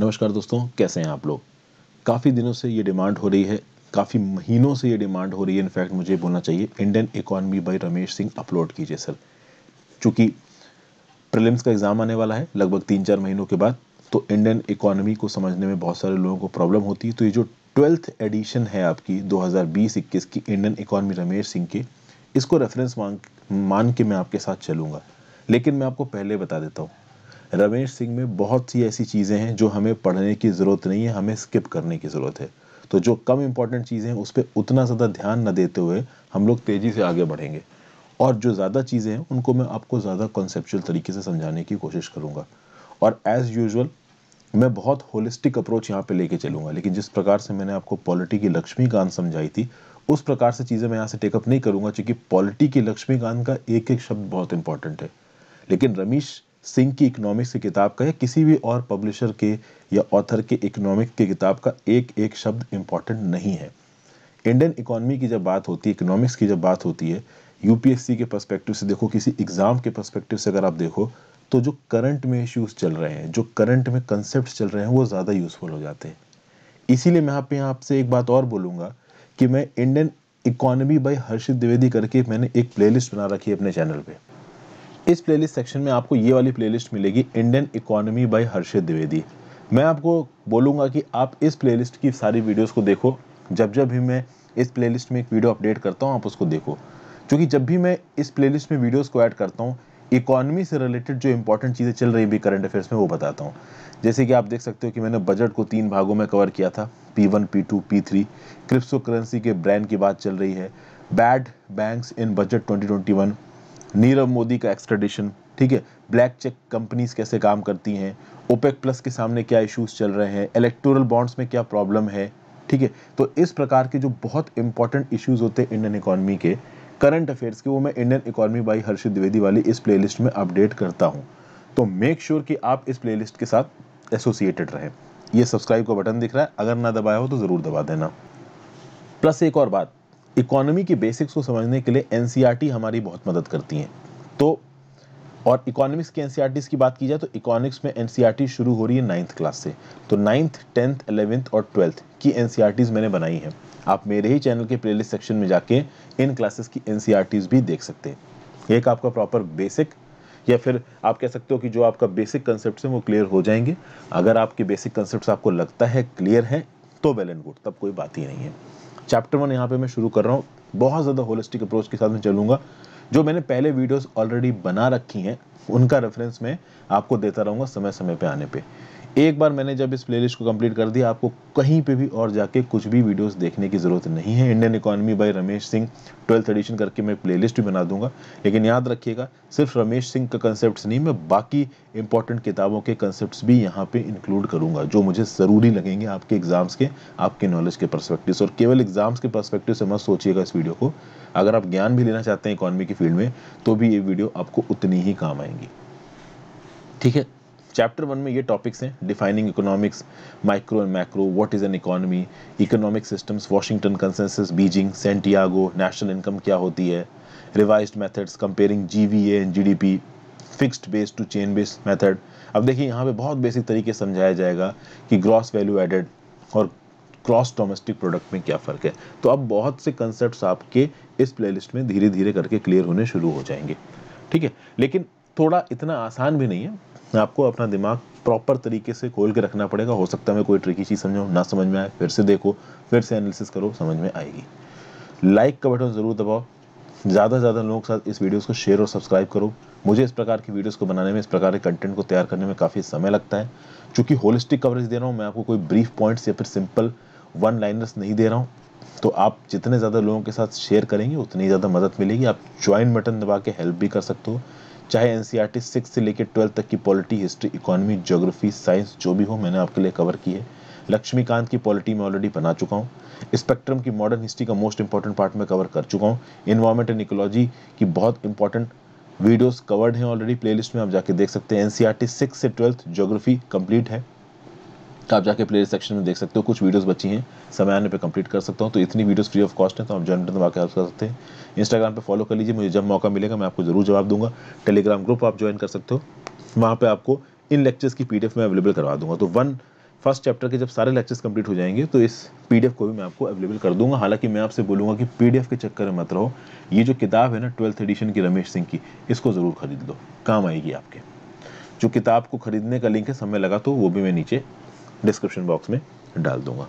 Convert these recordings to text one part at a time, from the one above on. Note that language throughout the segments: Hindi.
नमस्कार दोस्तों कैसे हैं आप लोग काफ़ी दिनों से ये डिमांड हो रही है काफ़ी महीनों से ये डिमांड हो रही है इनफैक्ट मुझे बोलना चाहिए Indian economy by Ramesh Singh upload कीजिए सर चूँकि प्रिलिम्स का एग्ज़ाम आने वाला है लगभग तीन चार महीनों के बाद तो इंडियन इकोनॉमी को समझने में बहुत सारे लोगों को प्रॉब्लम होती है तो ये जो ट्वेल्थ एडिशन है आपकी दो हज़ार की इंडियन इकोनॉमी रमेश सिंह के इसको रेफरेंस मांग मान के मैं आपके साथ चलूँगा लेकिन मैं आपको पहले बता देता हूँ रमेश सिंह में बहुत सी ऐसी चीज़ें हैं जो हमें पढ़ने की ज़रूरत नहीं है हमें स्किप करने की ज़रूरत है तो जो कम इम्पॉर्टेंट चीज़ें हैं उस पर उतना ज़्यादा ध्यान न देते हुए हम लोग तेज़ी से आगे बढ़ेंगे और जो ज़्यादा चीज़ें हैं उनको मैं आपको ज़्यादा कॉन्सेपचुअल तरीके से समझाने की कोशिश करूँगा और एज़ यूजल मैं बहुत होलिस्टिक अप्रोच यहाँ पे लेके चलूँगा लेकिन जिस प्रकार से मैंने आपको पॉलिटी की लक्ष्मीकांत समझाई थी उस प्रकार से चीज़ें मैं यहाँ से टेकअप नहीं करूँगा क्योंकि पॉलिटी की लक्ष्मीकांत का एक एक शब्द बहुत इंपॉर्टेंट है लेकिन रमेश सिंह की इकोनॉमिक्स की किताब का या किसी भी और पब्लिशर के या ऑथर के इकोनॉमिक की किताब का एक एक शब्द इम्पॉर्टेंट नहीं है इंडियन इकोनॉमी की जब बात होती है इकोनॉमिक्स की जब बात होती है यूपीएससी के परस्पेक्टिव से देखो किसी एग्ज़ाम के परस्पेक्टिव से अगर आप देखो तो जो करंट में इश्यूज चल रहे हैं जो करंट में कंसेप्ट चल रहे हैं वो ज़्यादा यूज़फुल हो जाते हैं इसीलिए मैं यहाँ आपसे एक बात और बोलूँगा कि मैं Indian economy by Harshit Dwivedi करके मैंने एक प्लेलिस्ट बना रखी है अपने चैनल पर इस प्लेलिस्ट सेक्शन में आपको ये वाली प्लेलिस्ट मिलेगी Indian economy by Harshit Dwivedi मैं आपको बोलूँगा कि आप इस प्लेलिस्ट की सारी वीडियोस को देखो जब जब भी मैं इस प्लेलिस्ट में एक वीडियो अपडेट करता हूँ आप उसको देखो क्योंकि जब भी मैं इस प्ले में वीडियोज़ को ऐड करता हूँ इकोनॉमी से रिलेटेड जो इंपॉर्टेंट चीज़ें चल रही भी करंट अफेयर्स में वो बताता हूँ जैसे कि आप देख सकते हो कि मैंने बजट को तीन भागों में कवर किया था P one P two P three crypto currency के ब्रांड की बात चल रही है bad banks in budget 2021 Nirav Modi का एक्सट्रेडिशन ठीक है ब्लैक चेक कंपनीज कैसे काम करती हैं ओपेक प्लस के सामने क्या इश्यूज चल रहे हैं इलेक्टोरल बॉन्ड्स में क्या प्रॉब्लम है ठीक है तो इस प्रकार के जो बहुत इंपॉर्टेंट इश्यूज होते हैं इंडियन इकोनॉमी के करंट अफेयर्स के वो मैं Indian economy by Harshit Dwivedi वाली इस प्ले में अपडेट करता हूँ तो मेक श्योर sure कि आप इस प्ले के साथ एसोसिएटेड रहें ये सब्सक्राइब का बटन दिख रहा है अगर ना दबाया हो तो ज़रूर दबा देना प्लस एक और बात इकोनॉमी के बेसिक्स को समझने के लिए एन हमारी बहुत मदद करती हैं तो और इकोनॉमिक्स के एन की बात की जाए तो इकोनॉमिक्स में एन शुरू हो रही है नाइन्थ क्लास से तो नाइन्थ टेंथ एलेवेंथ और ट्वेल्थ की एन मैंने बनाई हैं आप मेरे ही चैनल के प्ले सेक्शन में जाके इन क्लासेस की एन भी देख सकते हैं एक आपका प्रॉपर बेसिक या फिर आप कह सकते हो कि जो आपका बेसिक कंसेप्ट है वो क्लियर हो जाएंगे अगर आपके बेसिक कंसेप्ट आपको लगता है क्लियर है तो वेल एंड गुड तब कोई बात ही नहीं है चैप्टर वन यहाँ पे मैं शुरू कर रहा हूँ बहुत ज़्यादा होलिस्टिक अप्रोच के साथ में चलूँगा जो मैंने पहले वीडियोस ऑलरेडी बना रखी हैं उनका रेफरेंस मैं आपको देता रहूँगा समय समय पे आने पे एक बार मैंने जब इस प्लेलिस्ट को कंप्लीट कर दिया आपको कहीं पे भी और जाके कुछ भी वीडियोस देखने की ज़रूरत नहीं है Indian economy by Ramesh Singh twelfth edition करके मैं प्लेलिस्ट भी बना दूंगा लेकिन याद रखिएगा सिर्फ रमेश सिंह का कंसेप्ट नहीं मैं बाकी इंपॉर्टेंट किताबों के कंसेप्ट भी यहाँ पे इंक्लूड करूंगा जो मुझे ज़रूरी लगेंगे आपके एग्ज़ाम्स के आपके नॉलेज के परस्पेक्टिव और केवल एग्ज़ाम्स के परस्पेक्टिव से मत सोचिएगा इस वीडियो को अगर आप ज्ञान भी लेना चाहते हैं इकोनॉमी की फील्ड में तो भी ये वीडियो आपको उतनी ही काम आएंगी ठीक है चैप्टर वन में ये टॉपिक्स हैं defining economics micro and macro what is an economy economic systems Washington consensus Beijing Santiago national income क्या होती है revised methods comparing GVA and GDP fixed base to chain based method अब देखिए यहाँ पे बहुत बेसिक तरीके समझाया जाएगा कि ग्रॉस वैल्यू एडेड और क्रॉस डोमेस्टिक प्रोडक्ट में क्या फ़र्क है तो अब बहुत से कंसेप्ट आपके इस प्लेलिस्ट में धीरे धीरे करके क्लियर होने शुरू हो जाएंगे ठीक है लेकिन थोड़ा इतना आसान भी नहीं है आपको अपना दिमाग प्रॉपर तरीके से खोल के रखना पड़ेगा हो सकता है मैं कोई ट्रिकी चीज़ समझो ना समझ में आए फिर से देखो फिर से एनालिसिस करो समझ में आएगी लाइक का बटन ज़रूर दबाओ ज़्यादा से ज़्यादा लोगों के साथ इस वीडियोस को शेयर और सब्सक्राइब करो मुझे इस प्रकार की वीडियोस को बनाने में इस प्रकार के कंटेंट को तैयार करने में काफ़ी समय लगता है चूँकि होलिस्टिक कवरेज दे रहा हूँ मैं आपको कोई ब्रीफ पॉइंट्स या फिर सिंपल वन लाइनर्स नहीं दे रहा हूँ तो आप जितने ज़्यादा लोगों के साथ शेयर करेंगे उतनी ज़्यादा मदद मिलेगी आप ज्वाइन बटन दबा के हेल्प भी कर सकते हो चाहे एनसीईआरटी सिक्स e से लेकर ट्वेल्थ तक की polity history economy geography science जो भी हो मैंने आपके लिए कवर की है लक्ष्मीकांत की पॉलिटी मैं ऑलरेडी बना चुका हूँ स्पेक्ट्रम की मॉडर्न हिस्ट्री का मोस्ट इंपॉर्टेंट पार्ट मैं कवर कर चुका हूँ इन्वायरमेंट एंड इकोलॉजी की बहुत इंपॉर्टेंट वीडियोज कवर्ड हैं ऑलरेडी प्लेलिस्ट में आप जाके देख सकते हैं एनसीआरटी सिक्स e से ट्वेल्थ जोग्राफी कंप्लीट है तो आप जाके प्ले सेक्शन में देख सकते हो कुछ वीडियोस बची हैं समय आने पे कंप्लीट कर सकता हूँ तो इतनी वीडियोस फ्री ऑफ कॉस्ट है तो आप जॉइन बटन दबा के हेल्प कर सकते हैं इंस्टाग्राम पे फॉलो कर लीजिए मुझे जब मौका मिलेगा मैं आपको जरूर जवाब दूंगा टेलीग्राम ग्रुप आप ज्वाइन कर सकते हो वहाँ पर आपको इन लेक्चर्स की पी मैं अवेलेबल करवा दूंगा तो वन फर्स्ट चैप्टर के जब सारे लेक्चर्स कंप्लीट हो जाएंगे तो इस पी को भी मैं आपको अवेलेबल कर दूंगा हालांकि मैं आपसे बोलूंगा कि पी के चक्कर में मत रहो ये जो किताब है ना ट्वेल्थ एडिशन की रमेश सिंह की इसको ज़रूर खरीद लो काम आएगी आपके जो किताब को खरीदने का लिंक है समय लगा तो वो भी मैं नीचे डिस्क्रिप्शन बॉक्स में डाल दूंगा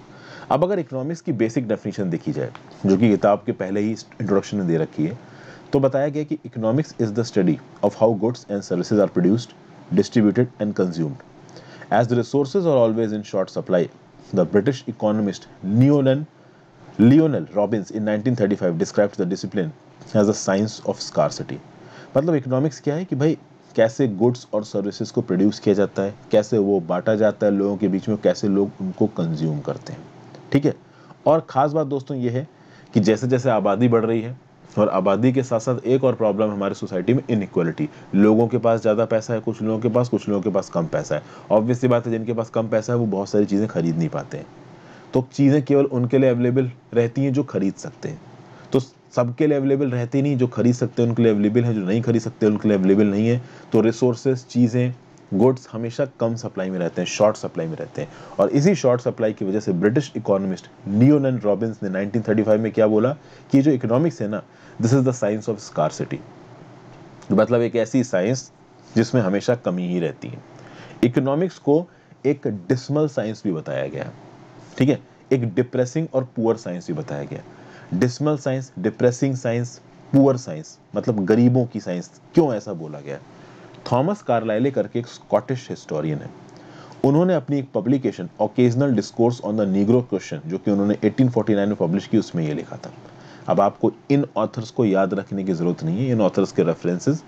अब अगर इकोनॉमिक्स की बेसिक डेफिनेशन देखी जाए जो कि किताब के पहले ही इंट्रोडक्शन में दे रखी है तो बताया गया कि economics is the study of how goods and services are produced distributed and consumed as the resource are always in short supply the British economist न्यूलन Lionel Robbins in 1935 described the discipline as a science of scarcity मतलब इकोनॉमिक्स क्या है कि भाई कैसे गुड्स और सर्विसेज को प्रोड्यूस किया जाता है कैसे वो बांटा जाता है लोगों के बीच में कैसे लोग उनको कंज्यूम करते हैं ठीक है और ख़ास बात दोस्तों ये है कि जैसे जैसे आबादी बढ़ रही है और आबादी के साथ साथ एक और प्रॉब्लम हमारी सोसाइटी में इनक्वलिटी लोगों के पास ज़्यादा पैसा है कुछ लोगों के पास कुछ लोगों के पास कम पैसा है ऑब्वियसली बात है जिनके पास कम पैसा है वो बहुत सारी चीज़ें खरीद नहीं पाते हैं तो चीज़ें केवल उनके लिए अवेलेबल रहती हैं जो खरीद सकते हैं सबके लिए अवेलेबल रहती नहीं जो खरीद सकते हैं उनके लिए अवेलेबल है जो नहीं खरीद सकते उनके लिए अवेलेबल नहीं है तो रिसोर्सेज चीज़ें गुड्स हमेशा कम सप्लाई में रहते हैं शॉर्ट सप्लाई में रहते हैं और इसी शॉर्ट सप्लाई की वजह से ब्रिटिश इकोनॉमिस्ट लियोन रॉबिन्स ने 1935 में क्या बोला कि जो इकोनॉमिक्स है ना this is the science of scar मतलब एक ऐसी साइंस जिसमें हमेशा कमी ही रहती है इकोनॉमिक्स को एक डिस्मल साइंस भी बताया गया ठीक है एक डिप्रेसिंग और पुअर साइंस भी बताया गया dismal science depressing science poor science मतलब गरीबों की साइंस क्यों ऐसा बोला गया थॉमस कार्लाइले करके एक स्कॉटिश हिस्टोरियन है उन्होंने अपनी एक publication occasional discourse on the negro question जो कि उन्होंने 1849 में पब्लिश की उसमें ये लिखा था अब आपको इन ऑथर्स को याद रखने की ज़रूरत नहीं है इन ऑथर्स के रेफरेंसेज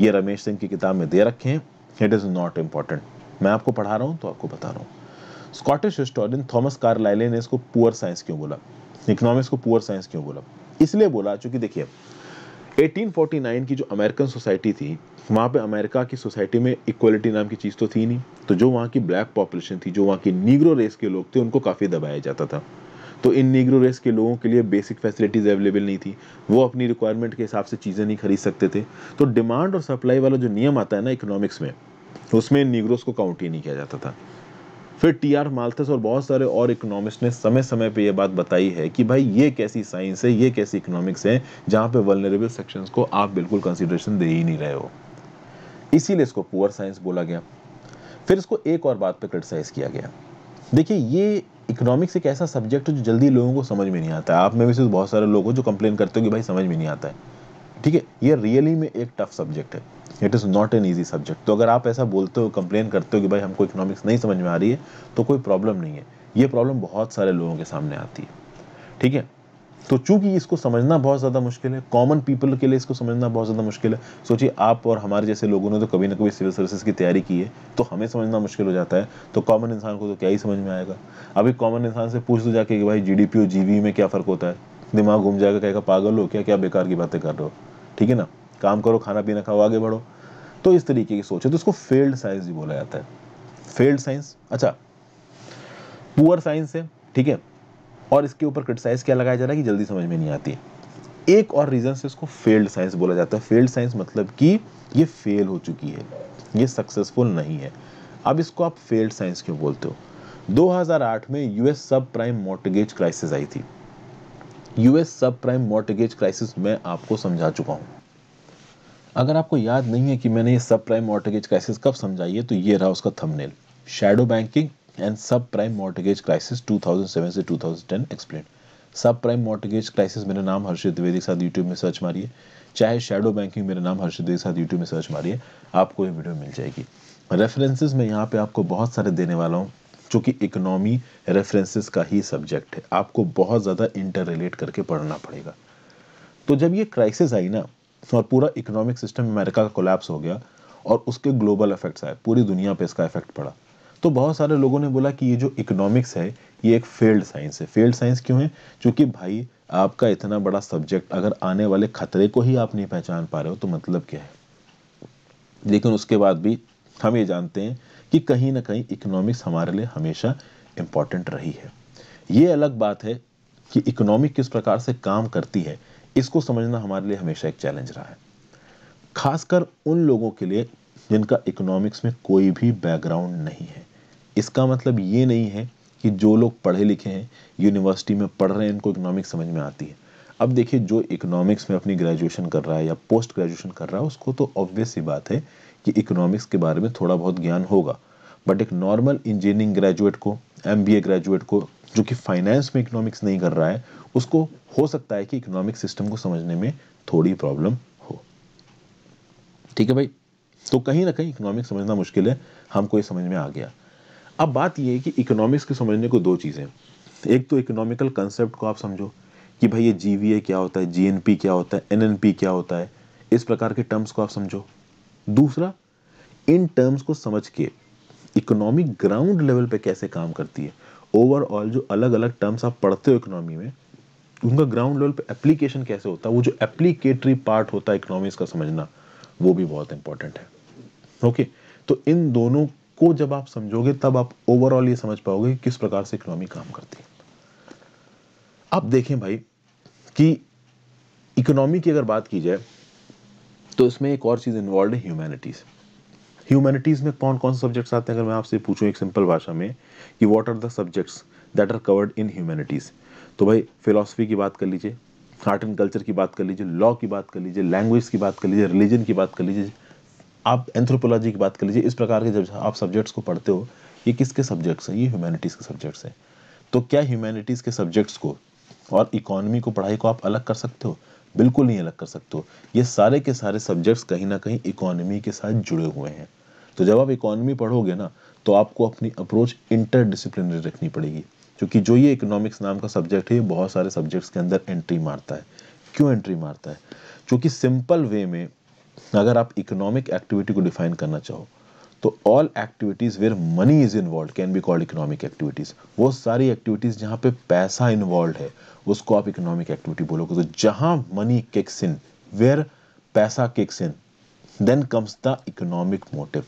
ये रमेश सिंह की किताब में दे रखे हैं इट इज़ नॉट इम्पॉर्टेंट मैं आपको पढ़ा रहा हूँ तो आपको बता रहा हूँ स्कॉटिश हिस्टोरियन थॉमस कार्लाइले ने इसको पुअर साइंस क्यों बोला इकोनॉमिक्स को पुअर साइंस क्यों बोला इसलिए बोला चूंकि देखिए 1849 की जो अमेरिकन सोसाइटी थी वहाँ पे अमेरिका की सोसाइटी में इक्वलिटी नाम की चीज़ तो थी नहीं तो जो वहाँ की ब्लैक पॉपुलेशन थी जो वहाँ की नीग्रो रेस के लोग थे उनको काफ़ी दबाया जाता था तो इन नीग्रो रेस के लोगों के लिए बेसिक फैसिलिटीज़ अवेलेबल नहीं थी वो अपनी रिक्वायरमेंट के हिसाब से चीज़ें नहीं खरीद सकते थे तो डिमांड और सप्लाई वाला जो नियम आता है ना इकोनॉमिक्स में उसमें नीग्रोस को काउंट ही नहीं किया जाता था फिर टी आर माल्थस और बहुत सारे और इकोनॉमिस्ट ने समय समय पे ये बात बताई है कि भाई ये कैसी साइंस है ये कैसी इकोनॉमिक्स है जहाँ पे वर्नरेबल सेक्शंस को आप बिल्कुल कंसिडरेशन दे ही नहीं रहे हो इसीलिए इसको पुअर साइंस बोला गया फिर इसको एक और बात पर क्रिटिसाइज़ किया गया देखिए ये इकोनॉमिक्स एक ऐसा सब्जेक्ट है जो जल्दी लोगों को समझ में नहीं आता है आप में से बहुत सारे लोग हो जो कंप्लेन करते हो कि भाई समझ में नहीं आता है ठीक है ये रियली में एक टफ सब्जेक्ट है it is not an easy subject तो अगर आप ऐसा बोलते हो कंप्लेन करते हो कि भाई हमको इकोनॉमिक्स नहीं समझ में आ रही है तो कोई प्रॉब्लम नहीं है ये प्रॉब्लम बहुत सारे लोगों के सामने आती है ठीक है तो चूंकि इसको समझना बहुत ज़्यादा मुश्किल है कॉमन पीपल के लिए इसको समझना बहुत ज़्यादा मुश्किल है सोचिए आप और हमारे जैसे लोगों ने तो कभी ना कभी सिविल सर्विसेज की तैयारी की है तो हमें समझना मुश्किल हो जाता है तो कॉमन इंसान को तो क्या ही समझ में आएगा अभी कॉमन इंसान से पूछ दो तो जाके कि भाई जी और जी e में क्या फ़र्क होता है दिमाग घूम जाएगा कहेगा पागल हो क्या क्या बेकार की बातें कर रहे हो ठीक है ना काम करो खाना पीना खाओ आगे बढ़ो तो इस तरीके की सोच है तो इसको फेल्ड साइंस भी बोला जाता है फेल्ड साइंस अच्छा पुअर साइंस है ठीक है और इसके ऊपर क्रिटिसाइज क्या लगाया जा रहा है कि जल्दी समझ में नहीं आती एक और रीज़न से इसको फेल्ड साइंस बोला जाता है फेल्ड साइंस मतलब कि ये फेल हो चुकी है ये सक्सेसफुल नहीं है अब इसको आप फेल्ड साइंस क्यों बोलते हो 2008 में यूएस सब प्राइम मोर्टगेज क्राइसिस आई थी यूएस सब प्राइम मोर्टगेज क्राइसिस मैं आपको समझा चुका हूँ अगर आपको याद नहीं है कि मैंने ये सब प्राइम मॉर्टगेज क्राइसिस कब समझाई है तो ये रहा उसका thumbnail shadow banking and subprime mortgage crisis 2007 से 2010 एक्सप्लेन सब प्राइम मॉर्टगेज क्राइसिस मेरा नाम हर्षित द्विवेदी के साथ यूट्यूब में सर्च मारिए चाहे शेडो बैंकिंग मेरा नाम हर्षित द्विवेदी के साथ यूट्यूब में सर्च मारिए आपको ये वीडियो मिल जाएगी रेफरेंसेज मैं यहाँ पे आपको बहुत सारे देने वाला हूँ चूँकि इकोनॉमी रेफरेंसेज का ही सब्जेक्ट है आपको बहुत ज़्यादा इंटर रिलेट करके पढ़ना पड़ेगा तो जब ये क्राइसिस आई ना और पूरा इकोनॉमिक सिस्टम अमेरिका का कोलैप्स हो गया और उसके ग्लोबल इफेक्ट्स आए पूरी दुनिया पे इसका इफेक्ट पड़ा तो बहुत सारे लोगों ने बोला कि ये जो इकोनॉमिक्स है ये एक फेल्ड साइंस है फेल्ड साइंस क्यों है क्योंकि भाई आपका इतना बड़ा सब्जेक्ट अगर आने वाले खतरे को ही आप नहीं पहचान पा रहे हो तो मतलब क्या है लेकिन उसके बाद भी हम ये जानते हैं कि कहीं ना कहीं इकोनॉमिक्स हमारे लिए हमेशा इम्पॉर्टेंट रही है ये अलग बात है कि इकोनॉमिक किस प्रकार से काम करती है इसको समझना हमारे लिए हमेशा एक चैलेंज रहा है खासकर उन लोगों के लिए जिनका इकोनॉमिक्स में कोई भी बैकग्राउंड नहीं है इसका मतलब ये नहीं है कि जो लोग पढ़े लिखे हैं यूनिवर्सिटी में पढ़ रहे हैं इनको इकोनॉमिक्स समझ में आती है अब देखिए जो इकोनॉमिक्स में अपनी ग्रेजुएशन कर रहा है या पोस्ट ग्रेजुएशन कर रहा है उसको तो ऑब्वियस ही बात है कि इकोनॉमिक्स के बारे में थोड़ा बहुत ज्ञान होगा बट एक नॉर्मल इंजीनियरिंग ग्रेजुएट को एम ग्रेजुएट को जो कि फाइनेंस में इकोनॉमिक्स नहीं कर रहा है उसको हो सकता है कि इकोनॉमिक सिस्टम को समझने में थोड़ी प्रॉब्लम हो ठीक है भाई तो कहीं ना कहीं इकोनॉमिक्स समझना मुश्किल है हमको ये समझ में आ गया अब बात यह है कि इकोनॉमिक्स के समझने को दो चीज़ें एक तो इकोनॉमिकल कंसेप्ट को आप समझो कि भाई ये जी क्या होता है जी क्या होता है एन क्या होता है इस प्रकार के टर्म्स को आप समझो दूसरा इन टर्म्स को समझ के इकोनॉमिक ग्राउंड लेवल पे कैसे काम करती है ओवरऑल जो अलग अलग टर्म्स आप पढ़ते हो इकोनॉमी में उनका ग्राउंड लेवल पे एप्लीकेशन कैसे होता है वो जो एप्लीकेटरी पार्ट होता है इकोनॉमिक्स का समझना वो भी बहुत इंपॉर्टेंट है ओके okay? तो इन दोनों को जब आप समझोगे तब आप ओवरऑल ये समझ पाओगे कि किस प्रकार से इकोनॉमी काम करती है आप देखें भाई कि इकोनॉमी की अगर बात की जाए तो इसमें एक और चीज़ इन्वॉल्व है ह्यूमैनिटीज़ ह्यूमैनिटीज़ में कौन कौन से सब्जेक्ट्स आते हैं अगर मैं आपसे पूछूं एक सिंपल भाषा में कि what are the subjects that are covered in humanities तो भाई फिलोसफी की बात कर लीजिए आर्ट एंड कल्चर की बात कर लीजिए लॉ की बात कर लीजिए लैंग्वेज की बात कर लीजिए रिलीजन की बात कर लीजिए आप एंथ्रोपोलॉजी की बात कर लीजिए इस प्रकार के जब आप सब्जेक्ट्स को पढ़ते हो ये किसके सब्जेक्ट्स हैं ये ह्यूमैनिटीज़ के सब्जेक्ट्स हैं तो क्या ह्यूमैनिटीज़ के सब्जेक्ट्स को और इकोनॉमी को पढ़ाई को आप अलग कर सकते हो बिल्कुल नहीं अलग कर सकते हो ये सारे के सारे सब्जेक्ट्स कहीं ना कहीं इकोनॉमी के साथ जुड़े हुए हैं तो जब आप इकोनॉमी पढ़ोगे ना तो आपको अपनी अप्रोच इंटरडिसिप्लिनरी रखनी पड़ेगी क्योंकि जो ये इकोनॉमिक्स नाम का सब्जेक्ट है ये बहुत सारे सब्जेक्ट्स के अंदर एंट्री मारता है क्यों एंट्री मारता है क्योंकि सिंपल वे में अगर आप इकोनॉमिक एक्टिविटी को डिफाइन करना चाहो तो all activities where money is involve can be called economic activities वो सारी एक्टिविटीज़ जहाँ पे पैसा इन्वॉल्व है उसको आप इकोनॉमिक एक्टिविटी बोलोगे तो जहाँ मनी किक्स इन वेयर पैसा kicks in then comes the economic motive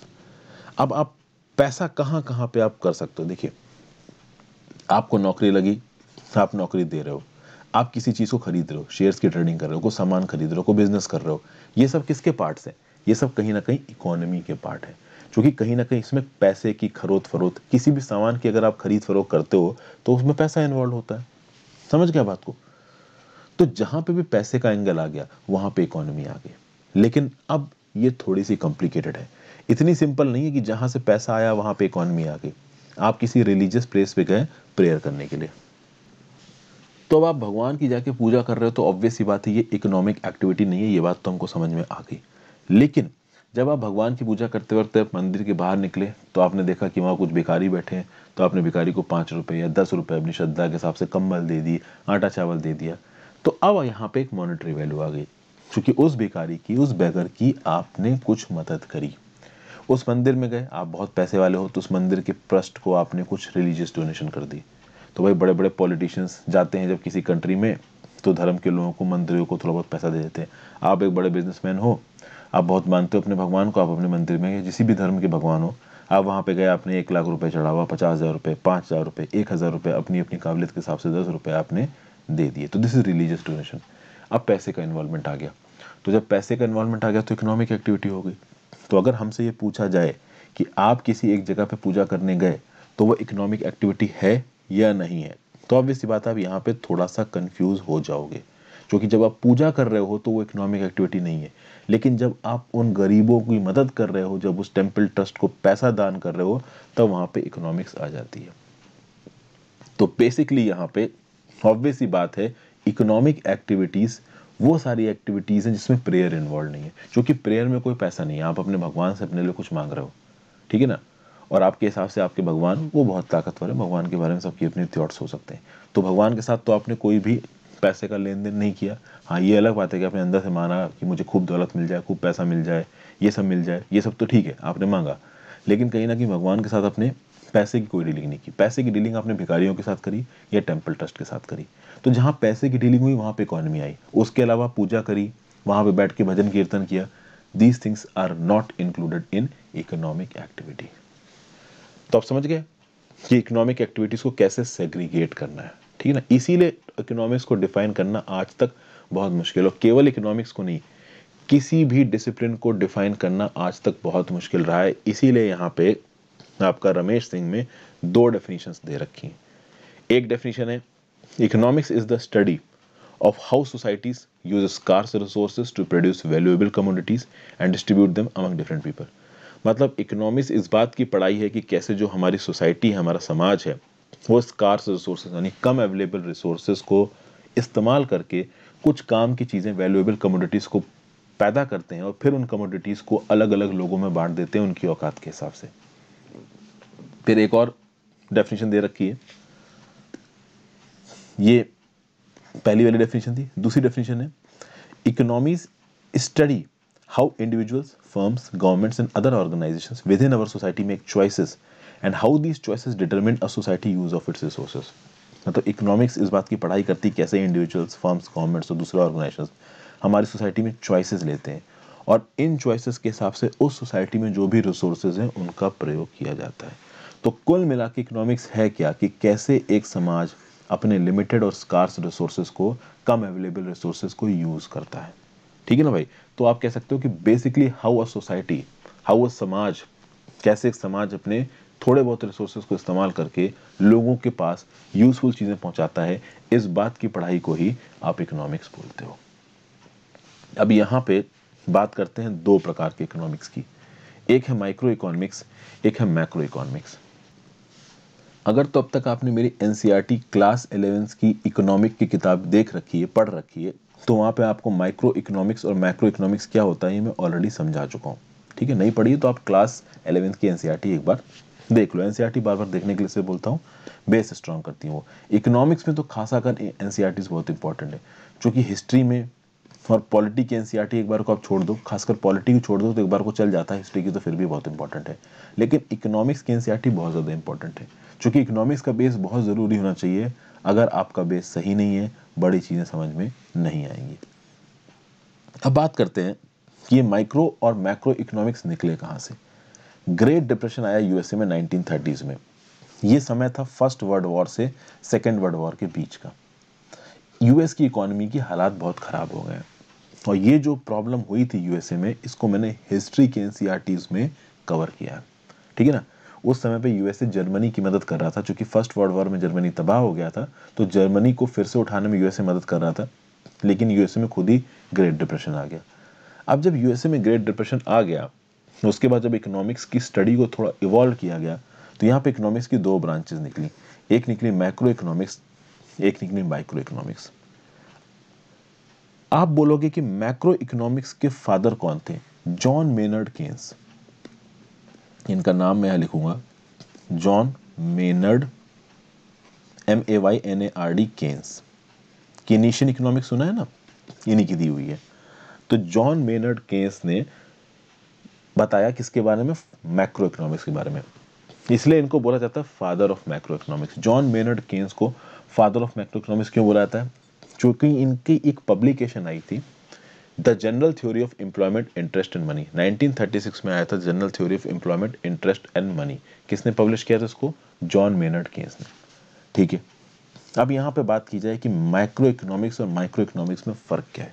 अब आप पैसा कहाँ कहाँ पे आप कर सकते हो देखिए आपको नौकरी लगी आप नौकरी दे रहे हो आप किसी चीज़ को खरीद रहे हो शेयर्स की ट्रेडिंग कर रहे हो कोई सामान खरीद रहे हो कोई बिजनेस कर रहे हो ये सब किसके पार्ट्स हैं ये सब कहीं ना कहीं इकोनॉमी के पार्ट है क्योंकि कहीं ना कहीं इसमें पैसे की खरोत फरोत किसी भी सामान की अगर आप खरीद फरोख करते हो तो उसमें पैसा इन्वॉल्व होता है समझ गया बात को तो जहां पे भी पैसे का एंगल आ गया वहां पे इकोनॉमी आ गई लेकिन अब ये थोड़ी सी कॉम्प्लिकेटेड है इतनी सिंपल नहीं है कि जहां से पैसा आया वहां पे इकॉनमी आ गई आप किसी रिलीजियस प्लेस पे गए प्रेयर करने के लिए तो अब आप भगवान की जाके पूजा कर रहे हो तो ऑब्वियस ही बात है ये इकोनॉमिक एक्टिविटी नहीं है ये बात तो हमको समझ में आ गई लेकिन जब आप भगवान की पूजा करते वक्त मंदिर के बाहर निकले तो आपने देखा कि वहाँ कुछ भिखारी बैठे हैं तो आपने भिखारी को पाँच रुपये या दस रुपये अपनी श्रद्धा के हिसाब से कम्बल दे दी आटा चावल दे दिया तो अब यहाँ पे एक मॉनिटरी वैल्यू आ गई क्योंकि उस भिखारी की उस बैगर की आपने कुछ मदद करी उस मंदिर में गए आप बहुत पैसे वाले हो तो उस मंदिर के ट्रस्ट को आपने कुछ रिलीजियस डोनेशन कर दी तो भाई बड़े बड़े पॉलिटिशियंस जाते हैं जब किसी कंट्री में तो धर्म के लोगों को मंदिरों को थोड़ा बहुत पैसा दे देते हैं आप एक बड़े बिजनेसमैन हो आप बहुत मानते हो अपने भगवान को आप अपने मंदिर में जिस भी धर्म के भगवान हो आप वहाँ पे गए आपने एक लाख रुपए चढ़ा हुआ पचास हज़ार रुपये पाँच हज़ार रुपये एक हज़ार रुपये अपनी अपनी काबिलियत के हिसाब से दस रुपये आपने दे दिए तो दिस इज़ रिलीजियस डोनेशन अब पैसे का इन्वॉल्वमेंट आ गया तो जब पैसे का इन्वॉल्वमेंट आ गया तो इकोनॉमिक एक्टिविटी हो गई तो अगर हमसे ये पूछा जाए कि आप किसी एक जगह पे पूजा करने गए तो वो इकोनॉमिक एक्टिविटी है या नहीं है तो इसी बात आप यहाँ पे थोड़ा सा कंफ्यूज हो जाओगे क्योंकि जब आप पूजा कर रहे हो तो वो इकोनॉमिक एक्टिविटी नहीं है लेकिन जब आप उन गरीबों की मदद कर रहे हो जब उस टेम्पल ट्रस्ट को पैसा दान कर रहे हो तब तो वहाँ पे इकोनॉमिक्स आ जाती है तो बेसिकली यहाँ पे ऑब्वियस ही बात है इकोनॉमिक एक्टिविटीज़ वो सारी एक्टिविटीज़ हैं जिसमें प्रेयर इन्वॉल्व नहीं है क्योंकि प्रेयर में कोई पैसा नहीं है आप अपने भगवान से अपने लिए कुछ मांग रहे हो ठीक है ना और आपके हिसाब से आपके भगवान वो बहुत ताकतवर है भगवान के बारे में सबकी अपनी थॉट्स हो सकते हैं तो भगवान के साथ तो आपने कोई भी पैसे का लेन देन नहीं किया हाँ ये अलग बात है कि आपने अंदर से माना कि मुझे खूब दौलत मिल जाए खूब पैसा मिल जाए ये सब मिल जाए ये सब तो ठीक है आपने मांगा लेकिन कहीं ना कहीं भगवान के साथ अपने पैसे की कोई डीलिंग नहीं की पैसे की डीलिंग आपने भिखारियों के साथ करी या टेम्पल ट्रस्ट के साथ करी तो जहाँ पैसे की डीलिंग हुई वहाँ पर इकोनॉमी आई उसके अलावा पूजा करी वहाँ पर बैठ के भजन कीर्तन किया these things are not included in economic activity तो आप समझ गए कि इकोनॉमिक एक्टिविटीज़ को कैसे सेग्रीगेट करना है ठीक है ना इसीलिए इकोनॉमिक्स को डिफाइन करना आज तक बहुत मुश्किल और केवल इकोनॉमिक्स को नहीं किसी भी डिसिप्लिन को डिफाइन करना आज तक बहुत मुश्किल रहा है इसीलिए यहाँ पे आपका रमेश सिंह में दो डेफिनेशन दे रखी हैं एक डेफिनेशन है economics is the study of how societies use scarce resource to produce valuable commodities and distribute them among different people मतलब इकोनॉमिक्स इस बात की पढ़ाई है कि कैसे जो हमारी सोसाइटी है हमारा समाज है वो स्कार्स रिसोर्सेज यानी कम अवेलेबल रिसोर्सेज को इस्तेमाल करके कुछ काम की चीज़ें वैल्यूएबल कमोडिटीज़ को पैदा करते हैं और फिर उन कमोडिटीज़ को अलग अलग लोगों में बांट देते हैं उनकी औकात के हिसाब से फिर एक और डेफिनेशन दे रखी है ये पहली वाली डेफिनेशन थी दूसरी डेफिनेशन है economies study individuals firms governments and other organisation with in our society make choices and how these choices determine a society use of its resources मतलब इकोनॉमिक्स इस बात की पढ़ाई करती है कैसे इंडिविजुअल्स फर्म्स गवर्नमेंट्स और दूसरे ऑर्गेनाइजेशन हमारी सोसाइटी में चॉइसेस लेते हैं और इन चॉइसेस के हिसाब से उस सोसाइटी में जो भी रिसोर्सेज हैं उनका प्रयोग किया जाता है तो कुल मिला के इकोनॉमिक्स है क्या कि कैसे एक समाज अपने लिमिटेड और स्कार्स रिसोर्सेज को कम अवेलेबल रिसोर्सेज को यूज़ करता है ठीक है ना भाई तो आप कह सकते हो कि basically how a society how a समाज कैसे एक समाज अपने थोड़े बहुत रिसोर्सेज को इस्तेमाल करके लोगों के पास यूजफुल चीज़ें पहुंचाता है इस बात की पढ़ाई को ही आप इकोनॉमिक्स बोलते हो अब यहाँ पे बात करते हैं दो प्रकार के इकोनॉमिक्स की एक है माइक्रो इकोनॉमिक्स एक है मैक्रो इकोनॉमिक्स अगर तो अब तक आपने मेरी एन क्लास एलेवेंस की इकोनॉमिक की किताब देख रखी है पढ़ रखी है तो वहाँ पे आपको माइक्रो इकोनॉमिक्स और माइक्रो इकोनॉमिक्स क्या होता है ये मैं ऑलरेडी समझा चुका हूँ ठीक है नहीं पढ़ी है तो आप क्लास एलेवेंथ की एन e एक बार देख लो एन e बार बार देखने के लिए से बोलता हूँ बेस स्ट्रांग करती हूँ वो इकोनॉमिक्स में तो खासा कर एन बहुत इंपॉर्टेंट है चूँकि हिस्ट्री में और पॉलिटी की एन e एक बार को आप छोड़ दो खासकर पॉलिटी को छोड़ दो तो एक बार को चल जाता है हिस्ट्री की तो फिर भी बहुत इंपॉर्टेंट है लेकिन इकोनॉमिक्स की एन बहुत ज़्यादा इंपॉर्टेंट है चूंकि इकोनॉमिक्स का बेस बहुत ज़रूरी होना चाहिए अगर आपका बेस सही नहीं है बड़ी चीज़ें समझ में नहीं आएंगी अब बात करते हैं कि ये माइक्रो और मैक्रो इकोनॉमिक्स निकले कहाँ से ग्रेट डिप्रेशन आया यूएसए में नाइनटीन में ये समय था फर्स्ट वर्ल्ड वॉर से सेकेंड वर्ल्ड वॉर के बीच का यूएस की इकोनॉमी की हालात बहुत ख़राब हो गए और ये जो प्रॉब्लम हुई थी यूएसए में इसको मैंने हिस्ट्री के एन e में कवर किया है ठीक है ना उस समय पे यूएसए जर्मनी की मदद कर रहा था चूँकि फर्स्ट वर्ल्ड वॉर में जर्मनी तबाह हो गया था तो जर्मनी को फिर से उठाने में यूएसए मदद कर रहा था लेकिन यूएसए में खुद ही ग्रेट डिप्रेशन आ गया अब जब यूएसए में ग्रेट डिप्रेशन आ गया उसके बाद जब इकोनॉमिक्स की स्टडी को थोड़ा इवॉल्व किया गया तो यहाँ पे इकोनॉमिक्स की दो ब्रांचेज निकली एक निकली माइक्रो इकोनॉमिक्स एक निकली माइक्रो इकोनॉमिक्स आप बोलोगे कि मैक्रो इकोनॉमिक्स के फादर कौन थे जॉन मेनर्ड केन्स इनका नाम मैं यहाँ लिखूंगा John Maynard M A Y N A R D Keynes Keynesian economic सुना है ना इन्हीं की दी हुई है तो जॉन मेनर्ड केन्स ने बताया किसके बारे में मैक्रो इकोनॉमिक्स के बारे में इसलिए इनको बोला जाता है father of macro economics John Maynard Keynes को फादर ऑफ मैक्रो इकोनॉमिक्स क्यों बोला जाता है क्योंकि इनकी एक पब्लिकेशन आई थी the general theory of employment interest and money 1936 में आया था general theory of employment interest and money किसने पब्लिश किया था इसको जॉन मेनर्ड केस ने ठीक है अब यहाँ पे बात की जाए कि माइक्रो इकोनॉमिक्स और माइक्रो इकोनॉमिक्स में फ़र्क क्या है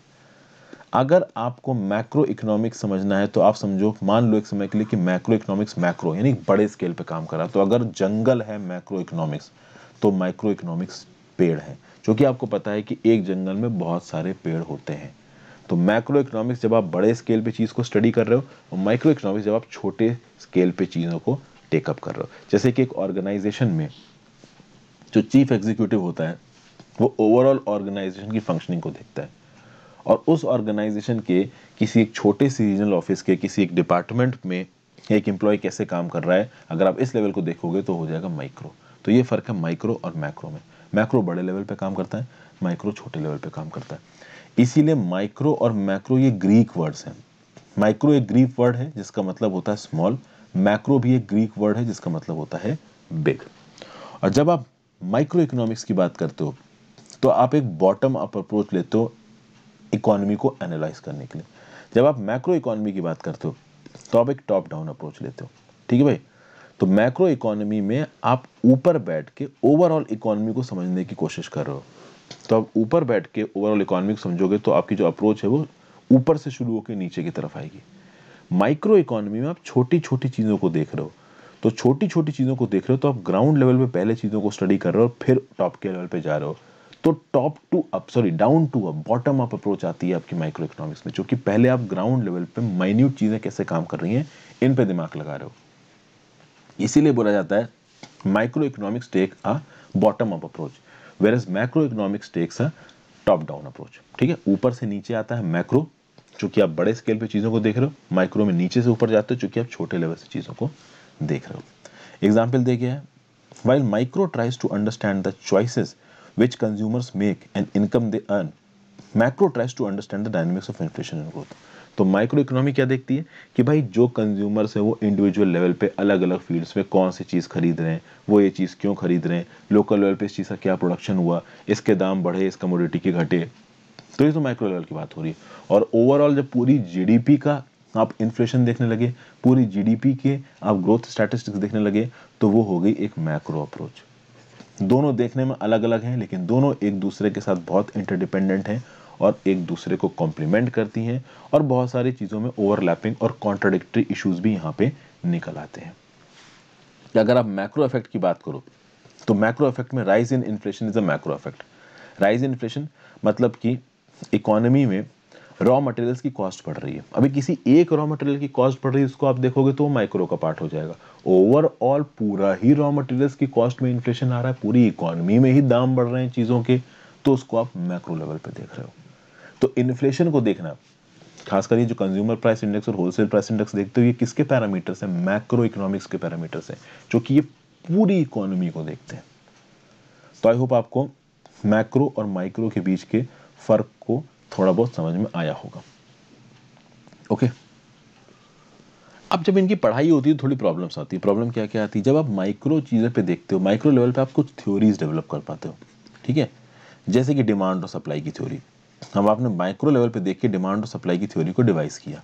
अगर आपको मैक्रो इकोनॉमिक्स समझना है तो आप समझो मान लो एक समय के लिए कि मैक्रो इकोनॉमिक्स मैक्रो यानी बड़े स्केल पे काम कर रहा है तो अगर जंगल है मैक्रो इकोनॉमिक्स तो माइक्रो इकोनॉमिक्स पेड़ है क्योंकि आपको पता है कि एक जंगल में बहुत सारे पेड़ होते हैं तो माइक्रो इकोनॉमिक्स जब आप बड़े स्केल पे चीज़ को स्टडी कर रहे हो और माइक्रो इकोनॉमिक्स जब आप छोटे स्केल पे चीज़ों को टेकअप कर रहे हो जैसे कि एक ऑर्गेनाइजेशन में जो चीफ एग्जीक्यूटिव होता है वो ओवरऑल ऑर्गेनाइजेशन की फंक्शनिंग को देखता है और उस ऑर्गेनाइजेशन के किसी एक छोटे सी रीजनल ऑफिस के किसी एक डिपार्टमेंट में एक एम्प्लॉय कैसे काम कर रहा है अगर आप इस लेवल को देखोगे तो हो जाएगा माइक्रो तो ये फ़र्क है माइक्रो और मैक्रो में मैक्रो बड़े लेवल पे काम करता है माइक्रो छोटे लेवल पे काम करता है इसीलिए माइक्रो और मैक्रो ये ग्रीक वर्ड्स हैं माइक्रो एक ग्रीक वर्ड है जिसका मतलब होता है स्मॉल मैक्रो भी एक ग्रीक वर्ड है जिसका मतलब होता है बिग और जब आप माइक्रो इकोनॉमिक्स की बात करते हो तो आप एक बॉटम अप अप्रोच लेते हो इकोनॉमी को एनालाइज करने के लिए जब आप मैक्रो इकोनॉमी की बात करते हो तो आप एक टॉप डाउन अप्रोच लेते हो ठीक है भाई तो मैक्रो इकोनॉमी में आप ऊपर बैठ के ओवरऑल इकोनॉमी को समझने की कोशिश कर रहे हो तो आप ऊपर बैठ के ओवरऑल इकोनॉमिक समझोगे तो आपकी जो अप्रोच है वो ऊपर से शुरू होकर नीचे की तरफ आएगी माइक्रो इकोनॉमी में आप छोटी छोटी चीज़ों को देख रहे हो तो छोटी छोटी चीज़ों को देख रहे हो तो आप ग्राउंड लेवल पे पहले चीज़ों को स्टडी कर रहे हो फिर टॉप के लेवल पे जा रहे हो तो top to up sorry down to up bottom up approach आती है आपकी माइक्रो इकोनॉमिक्स में जो कि पहले आप ग्राउंड लेवल पे माइन्यूट चीज़ें कैसे काम कर रही हैं इन पे दिमाग लगा रहे हो इसीलिए बोला जाता है micro economics take a bottom up approach whereas macro economics takes a top down approach ठीक है ऊपर से नीचे आता है मैक्रो चूंकि आप बड़े स्केल पे चीजों को देख रहे हो माइक्रो में नीचे से ऊपर जाते हो चूंकि आप छोटे लेवल से चीजों को देख रहे हो एग्जाम्पल देखिए while micro tries to understand the choices which consumers make and income they earn macro tries to understand the dynamics of inflation and growth तो माइक्रो इकोनॉमी क्या देखती है कि भाई जो कंज्यूमर्स है वो इंडिविजुअल लेवल पे अलग अलग फील्ड्स में कौन सी चीज़ खरीद रहे हैं वो ये चीज़ क्यों खरीद रहे हैं लोकल लेवल पे इस चीज़ का क्या प्रोडक्शन हुआ इसके दाम बढ़े इस कमोडिटी के घटे तो ये तो माइक्रो लेवल की बात हो रही है और ओवरऑल जब पूरी जी का आप इन्फ्लेशन देखने लगे पूरी जी के आप ग्रोथ स्टैटिस्टिक्स देखने लगे तो वो हो गई एक माइक्रो अप्रोच दोनों देखने में अलग अलग हैं लेकिन दोनों एक दूसरे के साथ बहुत इंटरडिपेंडेंट हैं और एक दूसरे को कॉम्प्लीमेंट करती हैं और बहुत सारी चीज़ों में ओवरलैपिंग और कॉन्ट्राडिक्टरी इशूज़ भी यहाँ पे निकल आते हैं अगर आप मैक्रो इफेक्ट की बात करो तो मैक्रो इफेक्ट में rise in inflation is a macro effect rise in inflation मतलब कि इकोनॉमी में रॉ मटेरियल्स की कॉस्ट बढ़ रही है अभी किसी एक रॉ मटेरियल की कॉस्ट बढ़ रही है उसको आप देखोगे तो माइक्रो का पार्ट हो जाएगा ओवरऑल पूरा ही रॉ मटेरियल्स की कॉस्ट में इन्फ्लेशन आ रहा है पूरी इकोनॉमी में ही दाम बढ़ रहे हैं चीज़ों के तो उसको आप मैक्रो लेवल पे देख रहे हो तो इन्फ्लेशन को देखना खासकर ये जो कंज्यूमर प्राइस इंडेक्स और होलसेल प्राइस इंडेक्स देखते हो ये किसके पैरामीटर्स हैं मैक्रो इकोनॉमिक्स के पैरामीटर्स हैं जो कि ये पूरी इकोनॉमी को देखते हैं तो आई होप आपको मैक्रो और माइक्रो के बीच के फर्क को थोड़ा बहुत समझ में आया होगा ओके अब जब इनकी पढ़ाई होती है तो थोड़ी प्रॉब्लम्स आती है प्रॉब्लम क्या क्या आती है जब आप माइक्रो चीज़ें पे देखते हो माइक्रो लेवल पे आप कुछ थ्योरीज डेवलप कर पाते हो ठीक है जैसे कि डिमांड और सप्लाई की थ्योरी अब आपने माइक्रो लेवल पे देख के डिमांड और सप्लाई की थ्योरी को डिवाइस किया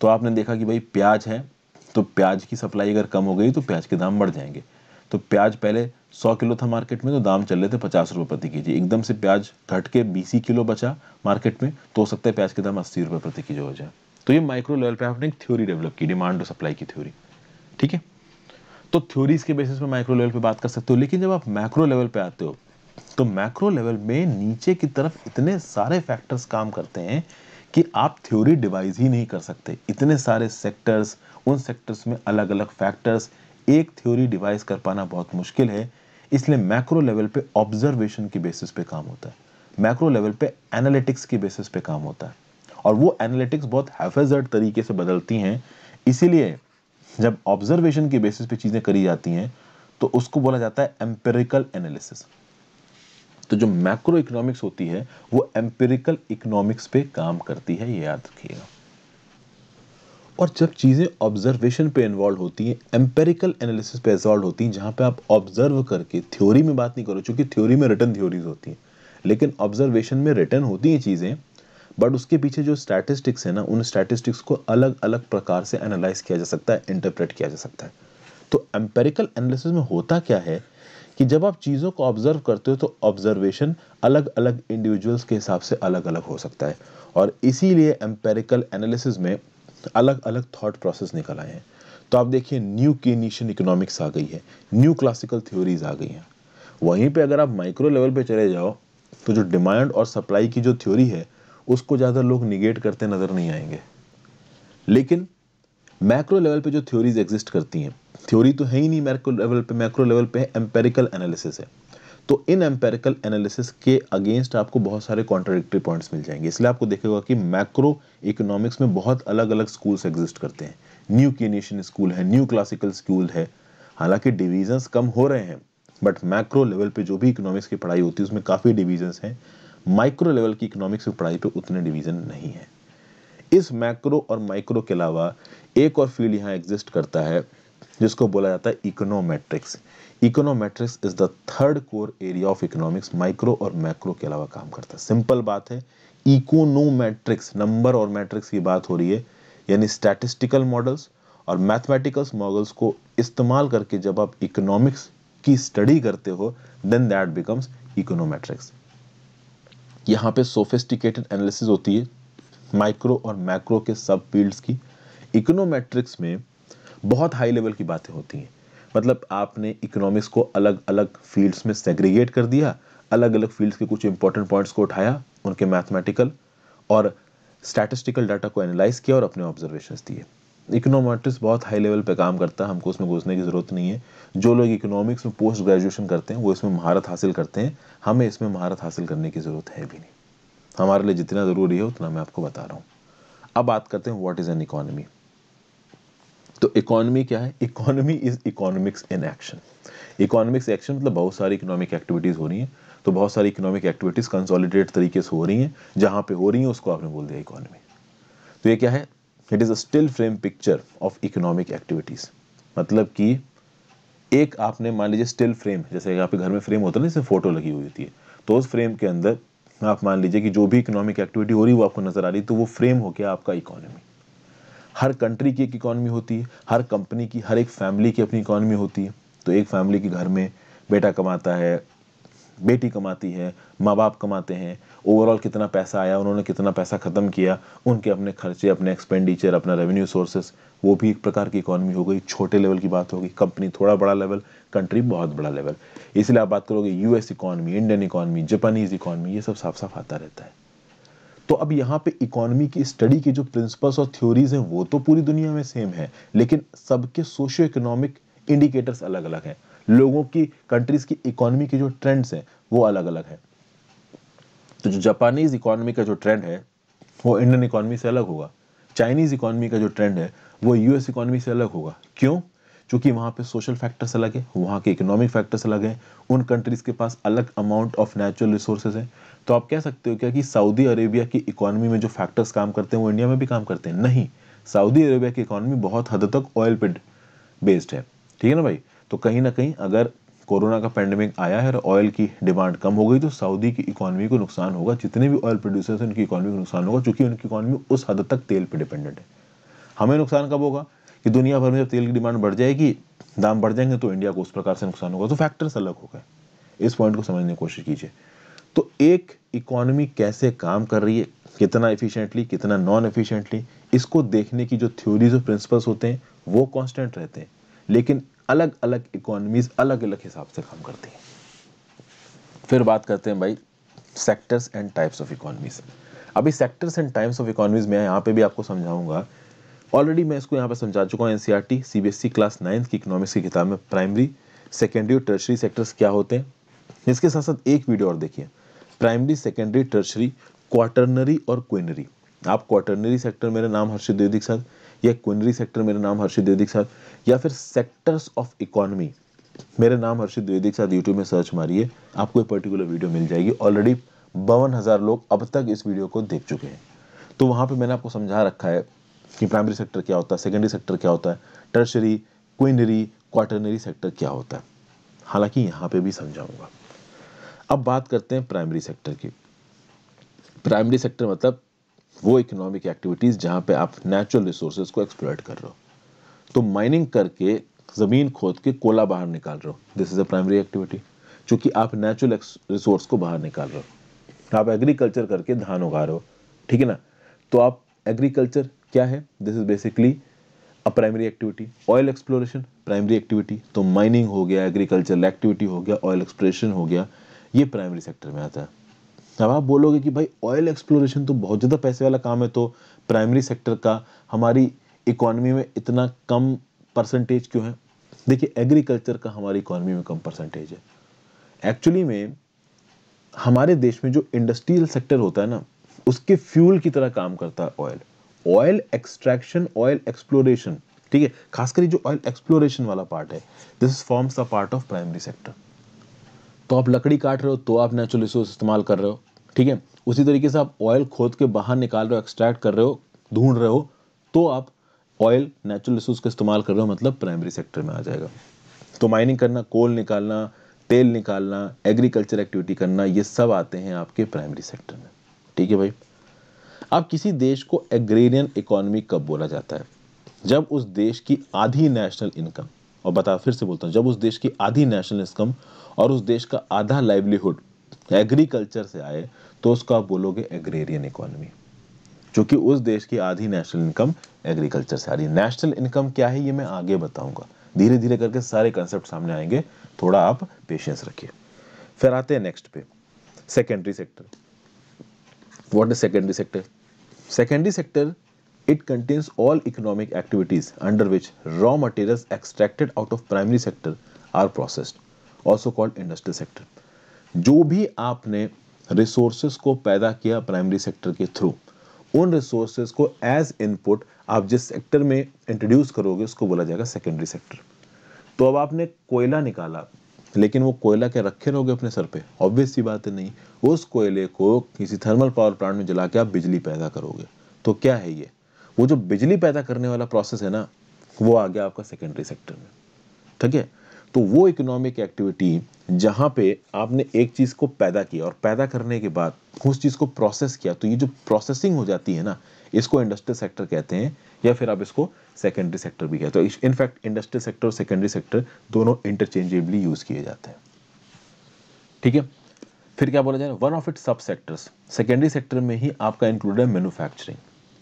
तो आपने देखा कि भाई प्याज है तो प्याज की सप्लाई अगर कम हो गई तो प्याज के दाम बढ़ जाएंगे तो प्याज पहले सौ किलो था मार्केट में तो दाम चल रहे थे पचास रुपये प्रति के एकदम से प्याज घट के बीस किलो बचा मार्केट में तो हो सकता है प्याज के दाम अस्सी रुपये प्रति के हो जाए तो ये माइक्रो लेवल पे आपने एक थ्योरी डेवलप की डिमांड और सप्लाई की थ्योरी ठीक है तो थ्योरीज के बेसिस पे माइक्रो लेवल पे बात कर सकते हो लेकिन जब आप मैक्रो लेवल पे आते हो तो मैक्रो लेवल में नीचे की तरफ इतने सारे फैक्टर्स काम करते हैं कि आप थ्योरी डिवाइज ही नहीं कर सकते इतने सारे सेक्टर्स उन सेक्टर्स में अलग अलग फैक्टर्स एक थ्योरी डिवाइज कर पाना बहुत मुश्किल है इसलिए मैक्रो लेवल पे ऑब्जर्वेशन की बेसिस पे काम होता है मैक्रो लेवल पे एनालिटिक्स की बेसिस पे काम होता है और वो एनालिटिक्स बहुत हैफेजर्ड तरीके से बदलती हैं इसीलिए जब ऑब्जर्वेशन की बेसिस पे चीज़ें करी जाती हैं तो उसको बोला जाता है एम्पेरिकल एनालिसिस तो जो मैक्रो इकोनॉमिक्स होती है वो एम्पेरिकल इकोनॉमिक्स पे काम करती है ये याद रखिएगा और जब चीज़ें ऑब्जर्वेशन पे इन्वॉल्व होती हैं एम्पेरिकल एनालिसिस पे इन्वॉल्व होती हैं जहां पे आप ऑब्जर्व करके थ्योरी में बात नहीं करो चूंकि थ्योरी में रिटर्न थ्योरीज होती हैं लेकिन ऑब्जर्वेशन में रिटर्न होती हैं चीज़ें बट उसके पीछे जो स्टैटिस्टिक्स है ना उन स्टैटिस्टिक्स को अलग अलग प्रकार से एनालाइज किया जा सकता है इंटरप्रेट किया जा सकता है तो एम्पेरिकल एनालिसिस में होता क्या है कि जब आप चीज़ों को ऑब्जर्व करते हो तो ऑब्जर्वेशन अलग अलग इंडिविजुअल्स के हिसाब से अलग अलग हो सकता है और इसीलिए एम्पेरिकल एनालिसिस में अलग अलग थॉट प्रोसेस निकल आए हैं तो आप देखिए न्यू केनिशियन इकोनॉमिक्स आ गई है न्यू क्लासिकल थ्योरीज आ गई हैं वहीं पे अगर आप माइक्रो लेवल पे चले जाओ तो जो डिमांड और सप्लाई की जो थ्योरी है उसको ज़्यादा लोग निगेट करते नज़र नहीं आएंगे लेकिन मैक्रो लेवल पे जो थ्योरीज एग्जिस्ट करती हैं थ्योरी तो है ही नहीं मैक्रो लेवल पे मैक्रो लेवल पे है एम्पेरिकल एनालिसिस है तो इन एम्पेरिकल एनालिसिस के अगेंस्ट आपको बहुत सारे कॉन्ट्रोडिक्टी पॉइंट्स मिल जाएंगे इसलिए आपको देखेगा कि मैक्रो इकोनॉमिक्स में बहुत अलग अलग स्कूल्स एग्जिस्ट करते हैं न्यू केनेशियन स्कूल है न्यू क्लासिकल स्कूल है हालांकि डिविजन्स कम हो रहे हैं बट मैक्रो लेवल पे जो भी इकोनॉमिक्स की पढ़ाई होती है उसमें काफ़ी डिविजन्स हैं माइक्रो लेवल की इकोनॉमिक्स की पढ़ाई पर उतने डिवीजन नहीं है इस मैक्रो और माइक्रो के अलावा एक और फील्ड यहाँ एग्जिस्ट करता है जिसको बोला जाता है econometrics econometrics is the third core area of economics micro और मैक्रो के अलावा काम करता है सिंपल बात है इकोनोमेट्रिक्स नंबर और मैट्रिक्स की बात हो रही है यानी स्टैटिस्टिकल मॉडल्स और मैथमेटिकल्स मॉडल्स को इस्तेमाल करके जब आप इकोनॉमिक्स की स्टडी करते हो देन दैट बिकम्स इकोनोमेट्रिक्स यहाँ पे सोफिस्टिकेटेड एनालिसिस होती है माइक्रो और मैक्रो के सब फील्ड्स की इकोनोमेट्रिक्स में बहुत हाई लेवल की बातें होती हैं मतलब आपने इकोनॉमिक्स को अलग अलग फील्ड्स में सेग्रीगेट कर दिया अलग अलग फील्ड्स के कुछ इंपॉर्टेंट पॉइंट्स को उठाया उनके मैथमेटिकल और स्टैटिस्टिकल डाटा को एनालाइज किया और अपने ऑब्जर्वेशन दिए इकोनॉमेट्रिक्स बहुत हाई लेवल पर काम करता है हमको उसमें घुसने की ज़रूरत नहीं है जो लोग इकोनॉमिक्स में पोस्ट ग्रेजुएशन करते हैं वो इसमें महारत हासिल करते हैं हमें इसमें महारत हासिल करने की ज़रूरत है भी नहीं हमारे लिए जितना ज़रूरी है उतना मैं आपको बता रहा हूँ अब बात करते हैं व्हाट इज़ एन इकोनॉमी तो इकोनॉमी क्या है economy is economics in action economics action मतलब बहुत सारी इकोनॉमिक एक्टिविटीज़ हो रही हैं तो बहुत सारी इकोनॉमिक एक्टिविटीज़ कंसोलिडेट तरीके से हो रही हैं जहाँ पे हो रही हैं उसको आपने बोल दिया इकोनॉमी तो ये क्या है it is a still frame picture of economic activities मतलब कि एक आपने मान लीजिए स्टिल फ्रेम जैसे आपके घर में फ्रेम होता है ना जैसे फोटो लगी हुई होती है तो उस फ्रेम के अंदर आप मान लीजिए कि जो भी इकोनॉमिक एक्टिविटी हो रही है वो आपको नज़र आ रही तो वो फ्रेम हो गया आपका इकोनॉमी हर कंट्री की एक इकॉनमी होती है हर कंपनी की हर एक फैमिली की अपनी इकॉनमी होती है तो एक फैमिली के घर में बेटा कमाता है बेटी कमाती है माँ बाप कमाते हैं ओवरऑल कितना पैसा आया उन्होंने कितना पैसा ख़त्म किया उनके अपने खर्चे अपने एक्सपेंडिचर अपना रेवेन्यू सोर्सेस वो भी एक प्रकार की इकॉनमी हो गई छोटे लेवल की बात होगी कंपनी थोड़ा बड़ा लेवल कंट्री बहुत बड़ा लेवल इसलिए आप बात करोगे US economy Indian economy Japanese economy ये सब साफ साफ आता रहता है तो अब यहाँ पे इकोनॉमी की स्टडी की जो प्रिंसिपल्स और थ्योरीज हैं वो तो पूरी दुनिया में सेम है लेकिन सबके सोशियो इकोनॉमिक इंडिकेटर्स अलग अलग हैं लोगों की कंट्रीज की इकोनॉमी के जो ट्रेंड्स हैं वो अलग अलग हैं तो जो जापानीज इकोनॉमी का जो ट्रेंड है वो इंडियन इकोनॉमी से अलग होगा चाइनीज इकोनॉमी का जो ट्रेंड है वो यूएस इकोनॉमी से अलग होगा क्यों चूंकि वहाँ पे सोशल फैक्टर्स अलग है वहाँ के इकोनॉमिक फैक्टर्स अलग हैं उन कंट्रीज़ के पास अलग अमाउंट ऑफ नेचुरल रिसोर्सेज हैं तो आप कह सकते हो क्या कि सऊदी अरेबिया की इकोनॉमी में जो फैक्टर्स काम करते हैं वो इंडिया में भी काम करते हैं नहीं सऊदी अरेबिया की इकोनॉमी बहुत हद तक ऑयल पे बेस्ड है ठीक है ना भाई तो कहीं ना कहीं अगर कोरोना का पेंडेमिक आया है और ऑयल की डिमांड कम हो गई तो सऊदी की इकोनॉमी को नुकसान होगा जितने भी ऑयल प्रोड्यूसर्स हैं उनकी इकोनॉमी को नुकसान होगा चूँकि उनकी इकोनॉमी उस हद तक तेल पर डिपेंडेंट है हमें नुकसान कब होगा कि दुनिया भर में जब तेल की डिमांड बढ़ जाएगी दाम बढ़ जाएंगे तो इंडिया को उस प्रकार से नुकसान होगा तो फैक्टर्स अलग हो गए इस पॉइंट को समझने की कोशिश कीजिए तो एक इकोनॉमी कैसे काम कर रही है कितना एफिशिएंटली कितना नॉन एफिशिएंटली इसको देखने की जो थ्योरीज और प्रिंसिपल्स होते हैं वो कांस्टेंट रहते हैं लेकिन अलग अलग इकोनॉमीज अलग अलग हिसाब से काम करती हैं फिर बात करते हैं भाई sectors and types of economies अभी sectors and types of economies में यहाँ पे भी आपको समझाऊंगा ऑलरेडी मैं इसको यहाँ पर समझा चुका हूँ एनसीईआरटी सीबीएसई क्लास नाइन्थ की इकोनॉमिक्स की किताब में प्राइमरी सेकेंडरी और टर्शरी सेक्टर्स क्या होते हैं इसके साथ साथ एक वीडियो और देखिए प्राइमरी सेकेंडरी टर्शरी क्वार्टरनरी और क्विनरी आप क्वार्टरनरी सेक्टर मेरे नाम हर्षित देवी के साथ या क्विनरी सेक्टर मेरे नाम हर्षित देवी के साथ या फिर सेक्टर्स ऑफ इकोनॉमी मेरे नाम हर्षित द्विवेदी के साथ यूट्यूब में सर्च मारिए आपको एक पर्टिकुलर वीडियो मिल जाएगी ऑलरेडी बावन हज़ार लोग अब तक इस वीडियो को देख चुके हैं तो वहाँ पे मैंने आपको समझा रखा है कि प्राइमरी सेक्टर क्या होता है सेकेंडरी सेक्टर क्या होता है टर्शरी क्विनरी क्वाटरनरी सेक्टर क्या होता है हालांकि यहाँ पे भी समझाऊंगा अब बात करते हैं प्राइमरी सेक्टर की प्राइमरी सेक्टर मतलब वो इकोनॉमिक एक्टिविटीज़ जहाँ पे आप नेचुरल रिसोर्सेज को एक्सप्लोइट कर रहे हो तो माइनिंग करके ज़मीन खोद के कोला बाहर निकाल रहे हो this is a primary activity चूंकि आप नेचुरल रिसोर्स को बाहर निकाल रहे हो आप एग्रीकल्चर करके धान उगा रहे हो ठीक है ना तो आप एग्रीकल्चर क्या है this is basically a primary activity oil exploration primary activity तो माइनिंग हो गया एग्रीकल्चरल एक्टिविटी हो गया ऑयल एक्सप्लोरेशन हो गया ये प्राइमरी सेक्टर में आता है अब आप बोलोगे कि भाई ऑयल एक्सप्लोरेशन तो बहुत ज़्यादा पैसे वाला काम है तो प्राइमरी सेक्टर का हमारी इकोनॉमी में इतना कम परसेंटेज क्यों है देखिए एग्रीकल्चर का हमारी इकोनॉमी में कम परसेंटेज है एक्चुअली में हमारे देश में जो इंडस्ट्रियल सेक्टर होता है ना उसके फ्यूल की तरह काम करता है oil oil extraction oil exploration ठीक है खासकर जो ऑयल एक्सप्लोरेशन वाला पार्ट है this forms the part of primary sector तो आप लकड़ी काट रहे हो तो आप नेचुरल रिसोर्स इस्तेमाल कर रहे हो ठीक है उसी तरीके से आप ऑयल खोद के बाहर निकाल रहे हो एक्सट्रैक्ट कर रहे हो ढूंढ रहे हो तो आप ऑयल नेचुरल रिसोर्स का इस्तेमाल कर रहे हो मतलब प्राइमरी सेक्टर में आ जाएगा तो माइनिंग करना कोल निकालना तेल निकालना एग्रीकल्चर एक्टिविटी करना ये सब आते हैं आपके प्राइमरी सेक्टर में ठीक है भाई अब किसी देश को एग्रेरियन इकोनॉमी कब बोला जाता है जब उस देश की आधी नेशनल इनकम और बता फिर से बोलता हूँ जब उस देश की आधी नेशनल इनकम और उस देश का आधा लाइवलीहुड एग्रीकल्चर से आए तो उसको आप बोलोगे एग्रेरियन इकोनॉमी क्योंकि उस देश की आधी नेशनल इनकम एग्रीकल्चर से आ रही है नेशनल इनकम क्या है ये मैं आगे बताऊंगा धीरे धीरे करके सारे कंसेप्ट सामने आएंगे थोड़ा आप पेशेंस रखिए फिर आते हैं नेक्स्ट पे secondary sector what is secondary sector secondary sector it contains all economic activities under which raw materials extracted out of primary sector are processed also called industrial sector जो भी आपने रिसोर्सेज को पैदा किया प्राइमरी सेक्टर के थ्रू उन रिसोर्सेज को एज इनपुट आप जिस सेक्टर में इंट्रोड्यूस करोगे उसको बोला जाएगा सेकेंडरी सेक्टर तो अब आपने कोयला निकाला लेकिन वो कोयला के रखे रहोगे अपने सर पे ऑब्वियस सी बात है नहीं उस कोयले को किसी थर्मल पावर प्लांट में जला के आप बिजली पैदा करोगे तो क्या है ये वो जो बिजली पैदा करने वाला प्रोसेस है ना वो आ गया आपका सेकेंडरी सेक्टर में ठीक है तो वो इकोनॉमिक एक्टिविटी जहाँ पे आपने एक चीज़ को पैदा किया और पैदा करने के बाद उस चीज़ को प्रोसेस किया तो ये जो प्रोसेसिंग हो जाती है ना इसको इंडस्ट्रियल सेक्टर कहते हैं या फिर आप इसको सेकेंडरी सेक्टर भी कहते हो इनफैक्ट इंडस्ट्रियल सेक्टर और सेकेंडरी सेक्टर दोनों इंटरचेंजेबली यूज़ किए जाते हैं ठीक है फिर क्या बोला जाए one of it sub sectors secondary sector में ही आपका इंक्लूड है मैनुफैक्चरिंग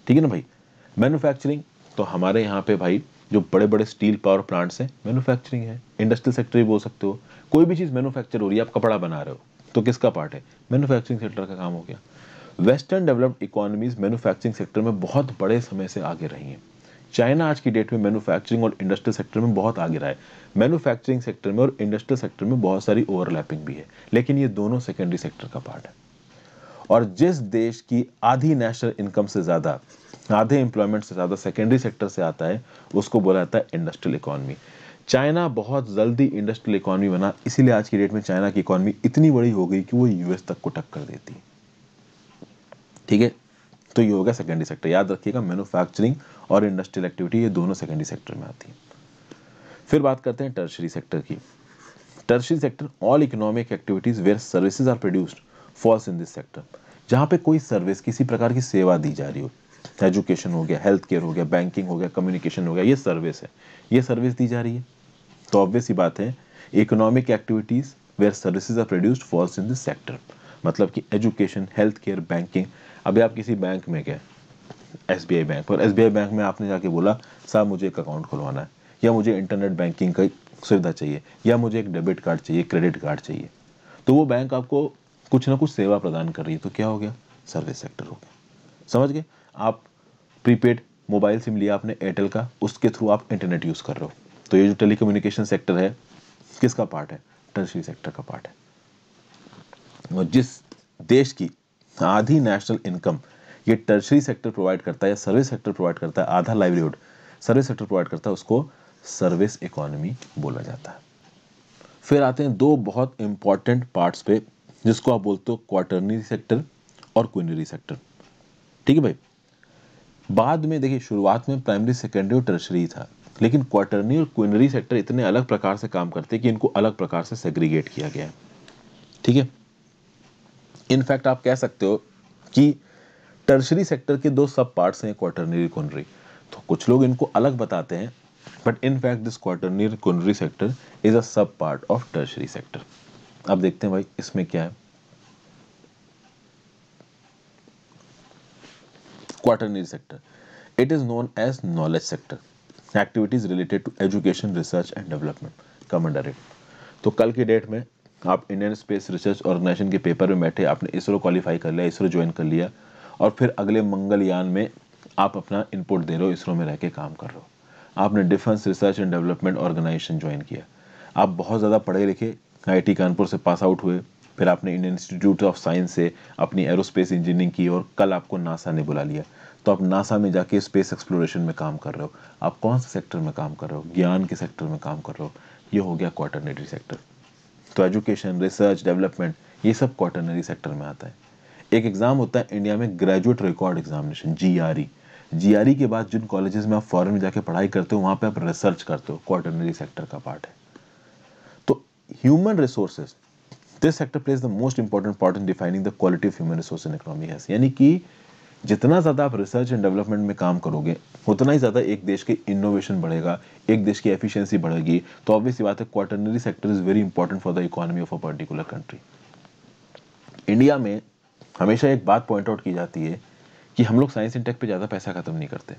ठीक है ना भाई मैनुफैक्चरिंग तो हमारे यहाँ पे भाई जो बड़े बड़े स्टील पावर प्लांट्स हैं मैनुफैक्चरिंग है इंडस्ट्रियल सेक्टर भी बोल सकते हो कोई भी चीज़ मैनुफैक्चर हो रही है आप कपड़ा बना रहे हो तो किसका पार्ट है मैनुफैक्चरिंग सेक्टर का काम हो गया western developed economies manufacturing sector में बहुत बड़े समय से आगे रही हैं चाइना आज की डेट में मैन्युफैक्चरिंग और इंडस्ट्रियल सेक्टर में बहुत आगे रहा है मैन्युफैक्चरिंग सेक्टर में और इंडस्ट्रियल सेक्टर में बहुत सारी ओवरलैपिंग भी है लेकिन ये दोनों सेकेंडरी सेक्टर का पार्ट है और जिस देश की आधी नेशनल इनकम से ज़्यादा आधे एम्प्लॉयमेंट से ज़्यादा सेकेंडरी सेक्टर से आता है उसको बोला जाता है इंडस्ट्रियल इकोनॉमी चाइना बहुत जल्दी इंडस्ट्रियल इकोनॉमी बना इसीलिए आज की डेट में चाइना की इकोनॉमी इतनी बड़ी हो गई कि वो यूएस तक को टक्कर देती है ठीक है तो ये हो गया सेकेंडरी सेक्टर याद रखिएगा मैनुफैक्चरिंग और इंडस्ट्रियल एक्टिविटी ये दोनों सेकेंडरी सेक्टर में आती है फिर बात करते हैं टर्शरी सेक्टर की tertiary sector all economic activities where services are produced falls in this sector जहाँ पे कोई सर्विस किसी प्रकार की सेवा दी जा रही हो एजुकेशन हो गया हेल्थ केयर हो गया बैंकिंग हो गया कम्युनिकेशन हो गया ये सर्विस है ये सर्विस दी जा रही है तो ऑब्वियस ही बात है economic activities where services are produced falls in this sector मतलब कि एजुकेशन हेल्थ केयर बैंकिंग अभी आप किसी बैंक में गए एस बैंक और एस बैंक में आपने जाके बोला साहब मुझे एक अकाउंट खुलवाना है या मुझे इंटरनेट बैंकिंग का सुविधा चाहिए या मुझे एक डेबिट कार्ड चाहिए क्रेडिट कार्ड चाहिए तो वो बैंक आपको कुछ ना कुछ सेवा प्रदान कर रही है तो क्या हो गया सर्विस सेक्टर हो गया समझ गए आप प्रीपेड मोबाइल सिम लिया आपने एयरटेल का उसके थ्रू आप इंटरनेट यूज़ कर रहे हो तो ये जो टेली सेक्टर है किसका पार्ट है टर्सरी सेक्टर का पार्ट है और जिस देश की आधी नेशनल इनकम ये टर्शरी सेक्टर प्रोवाइड करता है या सर्विस सेक्टर प्रोवाइड करता है आधा लाइवलीहुड सर्विस सेक्टर प्रोवाइड करता है उसको सर्विस इकोनॉमी बोला जाता है फिर आते हैं दो बहुत इंपॉर्टेंट पार्ट्स पे जिसको आप बोलते हो क्वार्टरनरी सेक्टर और क्विनरी सेक्टर ठीक है भाई बाद में देखिए शुरुआत में प्राइमरी सेकेंडरी और टर्शरी था लेकिन क्वार्टरनी और क्विनरी सेक्टर इतने अलग प्रकार से काम करते हैं कि इनको अलग प्रकार से सेग्रीगेट किया गया है ठीक है इनफैक्ट आप कह सकते हो कि टर्शरी सेक्टर के दो सब पार्ट्स हैं क्वार्टरनरी रिकॉनरी तो कुछ लोग इनको अलग बताते हैं but in fact this quaternary quinary sector is a sub part of tertiary sector अब देखते हैं भाई इसमें क्या है quaternary sector. It is known as knowledge sector. Activities related to education, research and development come under तो कल की डेट में आप इंडियन स्पेस रिसर्च ऑर्गेनाइजेशन के पेपर में बैठे आपने इसरो क्वालिफाई कर लिया इसरो ज्वाइन कर लिया और फिर अगले मंगलयान में आप अपना इनपुट दे रहे हो इसरो में रह के काम कर रहे हो आपने Defence Research and Development Organisation join किया आप बहुत ज़्यादा पढ़े लिखे आई कानपुर से पास आउट हुए फिर आपने इंडियन इंस्टीट्यूट ऑफ साइंस से अपनी एरोस्पेस इंजीनियरिंग की और कल आपको नासा ने बुला लिया तो आप नासा में जाके स्पेस एक्सप्लोरेशन में काम कर रहे हो आप कौन से सेक्टर में काम कर रहे हो ज्ञान के सेक्टर में काम कर रहे हो ये हो गया क्वाटरनेटरी सेक्टर तो एजुकेशन रिसर्च डेवलपमेंट ये सब क्वार्टनरी सेक्टर में आता है एक एग्ज़ाम होता है इंडिया में graduate record examination G R E G R E के बाद जिन कॉलेजेस में आप फॉरेन में जाके पढ़ाई करते हो वहां पे आप रिसर्च करते हो क्वार्टनरी सेक्टर का पार्ट है तो human resources this sector plays the most important part in defining the quality of human resource in economy यानी कि जितना ज़्यादा आप रिसर्च एंड डेवलपमेंट में काम करोगे उतना ही ज़्यादा एक देश के इनोवेशन बढ़ेगा एक देश की एफिशिएंसी बढ़ेगी तो ऑब्वियस बात है quaternary sector is very important for the economy of a particular country India में हमेशा एक बात पॉइंट आउट की जाती है कि हम लोग साइंस एंड टेक पर ज़्यादा पैसा खत्म नहीं करते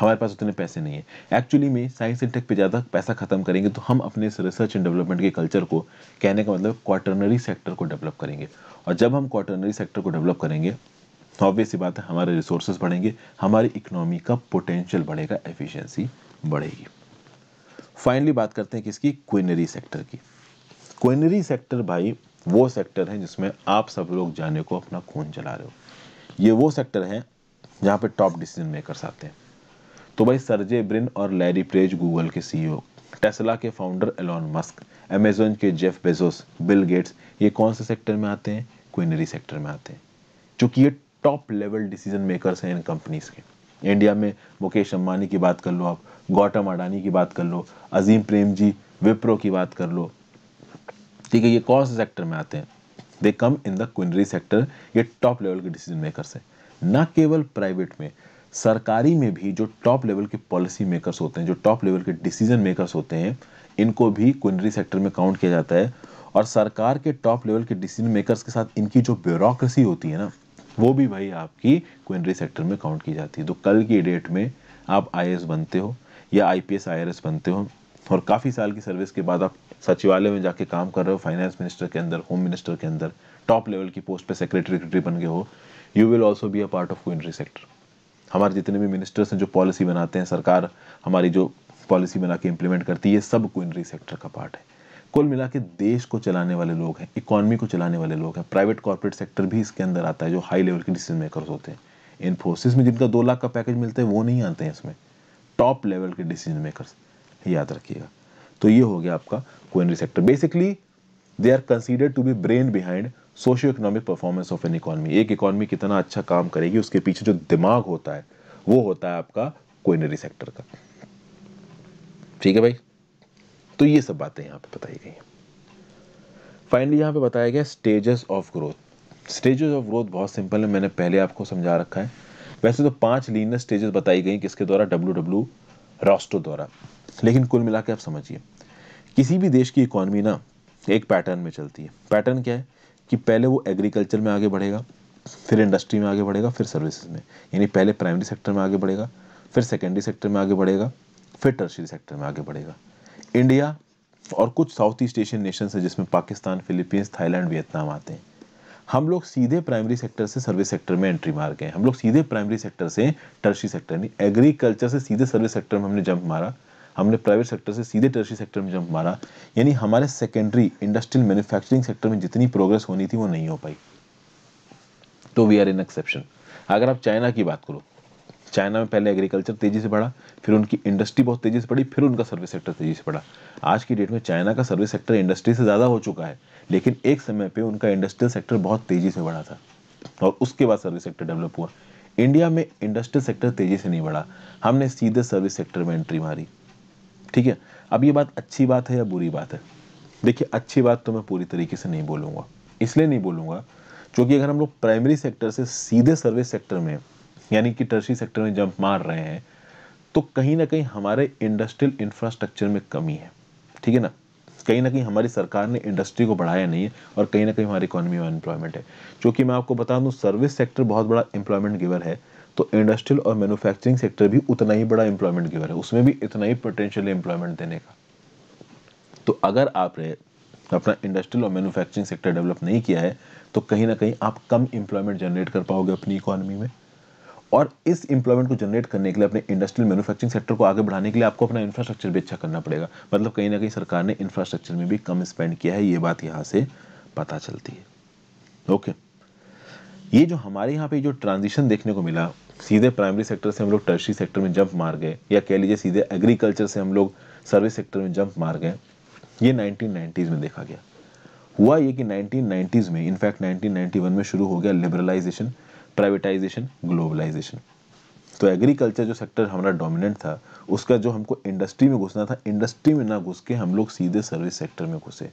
हमारे पास उतने पैसे नहीं है एक्चुअली में साइंस एंड टेक पर ज़्यादा पैसा खत्म करेंगे तो हम अपने इस रिसर्च एंड डेवलपमेंट के कल्चर को कहने का मतलब क्वार्टनरी सेक्टर को डेवलप करेंगे और जब हम क्वार्टनरी सेक्टर को डेवलप करेंगे ऑब्वियस तो ही बात है हमारे रिसोर्सेज बढ़ेंगे हमारी इकोनॉमी का पोटेंशियल बढ़ेगा एफिशिएंसी बढ़ेगी फाइनली बात करते हैं किसकी क्विनरी सेक्टर की क्विनरी सेक्टर भाई वो सेक्टर है जिसमें आप सब लोग जाने को अपना खून चला रहे हो ये वो सेक्टर है जहाँ पर टॉप डिसीजन मेकरस आते हैं तो भाई सरजे ब्रिन और लैरी प्रेज गूगल के सी टेस्ला e के फाउंडर एलॉन मस्क अमेजोन के जेफ बेजोस बिल गेट्स ये कौन से सेक्टर में आते हैं क्विनरी सेक्टर में आते हैं चूंकि ये टॉप लेवल डिसीजन मेकर्स हैं इन कंपनीज़ के इंडिया में मुकेश अम्बानी की बात कर लो आप गौतम अडानी की बात कर लो अजीम प्रेम जी विप्रो की बात कर लो ठीक है ये कौन से सेक्टर में आते हैं they come in the quinary sector ये टॉप लेवल के डिसीजन मेकर्स हैं ना केवल प्राइवेट में सरकारी में भी जो टॉप लेवल के पॉलिसी मेकर्स होते हैं जो टॉप लेवल के डिसीजन मेकर्स होते हैं इनको भी क्विनरी सेक्टर में काउंट किया जाता है और सरकार के टॉप लेवल के डिसीजन मेकर्स के साथ इनकी जो ब्यूरोक्रेसी होती है ना वो भी भाई आपकी क्विनरी सेक्टर में काउंट की जाती है तो कल की डेट में आप आई बनते हो या आई पी बनते हो और काफ़ी साल की सर्विस के बाद आप सचिवालय में जाके काम कर रहे हो फाइनेंस मिनिस्टर के अंदर होम मिनिस्टर के अंदर टॉप लेवल की पोस्ट पे सेक्रेटरी सेक्रेटरी बन गए हो you will also be a part of quinary sector हमारे जितने भी मिनिस्टर्स हैं जो पॉलिसी बनाते हैं सरकार हमारी जो पॉलिसी बना के इम्प्लीमेंट करती है ये सब क्विनरी सेक्टर का पार्ट है कुल मिला के देश को चलाने वाले लोग हैं इकोनॉमी को चलाने वाले लोग हैं प्राइवेट कॉर्पोरेट सेक्टर भी इसके अंदर आता है जो हाई लेवल के डिसीजन मेकर्स होते हैं इन में जिनका दो लाख का पैकेज मिलता है वो नहीं आते हैं इसमें टॉप लेवल के डिसीजन मेकर्स याद रखिएगा तो ये हो गया आपका quinary sector basically they are considered to be brain behind socio economic performance of an economy एक इकोनॉमी कितना अच्छा काम करेगी उसके पीछे जो दिमाग होता है वो होता है आपका कोइनरी सेक्टर का ठीक है भाई तो ये सब बातें यहाँ पे बताई गई हैं फाइनली यहाँ पे बताया गया stages of growth stages of growth बहुत सिंपल है मैंने पहले आपको समझा रखा है वैसे तो पांच लीनर स्टेजेस बताई गई किसके द्वारा डब्ल्यू डब्ल्यू राष्ट्रो द्वारा लेकिन कुल मिला के आप समझिए किसी भी देश की इकोनॉमी ना एक पैटर्न में चलती है पैटर्न क्या है कि पहले वो एग्रीकल्चर में आगे बढ़ेगा फिर इंडस्ट्री में आगे बढ़ेगा फिर सर्विसेज में यानी पहले प्राइमरी सेक्टर में आगे बढ़ेगा फिर सेकेंडरी सेक्टर में आगे बढ़ेगा फिर टर्शरी सेक्टर में आगे बढ़ेगा इंडिया और कुछ साउथ ईस्ट एशियन नेशंस है जिसमें पाकिस्तान फिलीपींस थाईलैंड वियतनाम आते हैं हम लोग सीधे प्राइमरी सेक्टर से सर्विस सेक्टर में एंट्री मार गए हम लोग सीधे प्राइमरी सेक्टर से टर्शी सेक्टर यानी एग्रीकल्चर से सीधे सर्विस सेक्टर में हमने जंप मारा हमने प्राइवेट सेक्टर से सीधे टर्शी सेक्टर में जंप मारा यानी हमारे सेकेंडरी इंडस्ट्रियल मैन्युफैक्चरिंग सेक्टर में जितनी प्रोग्रेस होनी थी वो नहीं हो पाई तो वी आर इन एक्सेप्शन अगर आप चाइना की बात करो चाइना में पहले एग्रीकल्चर तेज़ी से बढ़ा फिर उनकी इंडस्ट्री बहुत तेज़ी से बढ़ी फिर उनका सर्विस सेक्टर तेज़ी से बढ़ा आज की डेट में चाइना का सर्विस सेक्टर इंडस्ट्री से ज़्यादा हो चुका है लेकिन एक समय पर उनका इंडस्ट्रियल सेक्टर बहुत तेज़ी से बढ़ा था और उसके बाद सर्विस सेक्टर डेवलप हुआ इंडिया में इंडस्ट्रियल सेक्टर तेज़ी से नहीं बढ़ा हमने सीधे सर्विस सेक्टर में एंट्री मारी ठीक है अब ये बात अच्छी बात है या बुरी बात है देखिए अच्छी बात तो मैं पूरी तरीके से नहीं बोलूँगा इसलिए नहीं बोलूँगा क्योंकि अगर हम लोग प्राइमरी सेक्टर से सीधे सर्विस सेक्टर में यानी कि टर्सी सेक्टर में जंप मार रहे हैं तो कहीं ना कहीं हमारे इंडस्ट्रियल इंफ्रास्ट्रक्चर में कमी है ठीक है ना कहीं ना कहीं हमारी सरकार ने इंडस्ट्री को बढ़ाया नहीं है और कहीं ना कहीं हमारी इकोनॉमी में एम्प्लॉयमेंट है जो कि मैं आपको बता दूं सर्विस सेक्टर बहुत बड़ा एम्प्लॉयमेंट गिवर है तो इंडस्ट्रियल और मैन्युफैक्चरिंग सेक्टर भी उतना ही बड़ा एम्प्लॉयमेंट गिवर है उसमें भी इतना ही पोटेंशियल एम्प्लॉयमेंट देने का तो अगर आपने अपना इंडस्ट्रियल और मैनुफैक्चरिंग सेक्टर डेवलप नहीं किया है तो कहीं ना कहीं आप कम एम्प्लॉयमेंट जनरेट कर पाओगे अपनी इकोनॉमी में और इस इंप्लॉयमेंट को जनरेट करने के लिए अपने इंडस्ट्रियल मैन्युफैक्चरिंग सेक्टर को आगे बढ़ाने के लिए आपको अपना इंफ्रास्ट्रक्चर भी अच्छा करना पड़ेगा मतलब कहीं ना कहीं सरकार ने इंफ्रास्ट्रक्चर में भी कम स्पेंड किया है ये बात यहाँ से पता चलती है ओके ये जो हमारे यहाँ पे जो ट्रांजिशन देखने को मिला सीधे प्राइमरी सेक्टर से हम लोग टर्सरी सेक्टर में जंप मार गए या कह लीजिए सीधे एग्रीकल्चर से हम लोग सर्विस सेक्टर में जंप मार गए ये 1990s में देखा गया हुआ ये कि 1990s में इनफैक्ट 1991 में शुरू हो गया लिबरलाइजेशन प्राइवेटाइजेशन ग्लोबलाइजेशन तो एग्रीकल्चर जो सेक्टर हमारा डोमिनेंट था उसका जो हमको इंडस्ट्री में घुसना था इंडस्ट्री में ना घुस के हम लोग सीधे सर्विस सेक्टर में घुसे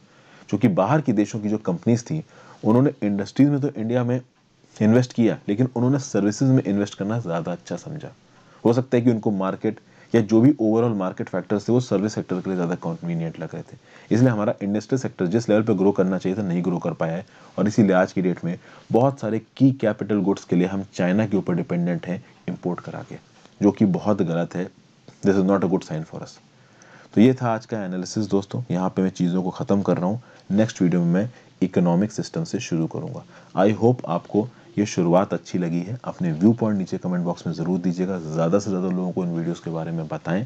क्योंकि बाहर की देशों की जो कंपनीज थी उन्होंने इंडस्ट्रीज में तो इंडिया में इन्वेस्ट किया लेकिन उन्होंने सर्विसेज में इन्वेस्ट करना ज़्यादा अच्छा समझा हो सकता है कि उनको मार्केट या जो भी ओवरऑल मार्केट फैक्टर्स थे वो सर्विस सेक्टर के लिए ज़्यादा कन्वीनियंट लग रहे थे इसलिए हमारा इंडस्ट्रियल सेक्टर जिस लेवल पर ग्रो करना चाहिए था नहीं ग्रो कर पाया है और इसीलिए आज की डेट में बहुत सारे की कैपिटल गुड्स के लिए हम चाइना के ऊपर डिपेंडेंट हैं इम्पोर्ट करा के जो कि बहुत गलत है this is not a good sign for us तो ये था आज का एनालिसिस दोस्तों यहाँ पे मैं चीज़ों को ख़त्म कर रहा हूँ नेक्स्ट वीडियो में मैं इकोनॉमिक सिस्टम से शुरू करूँगा आई होप आपको ये शुरुआत अच्छी लगी है अपने व्यू पॉइंट नीचे कमेंट बॉक्स में ज़रूर दीजिएगा ज़्यादा से ज़्यादा लोगों को इन वीडियोज़ के बारे में बताएं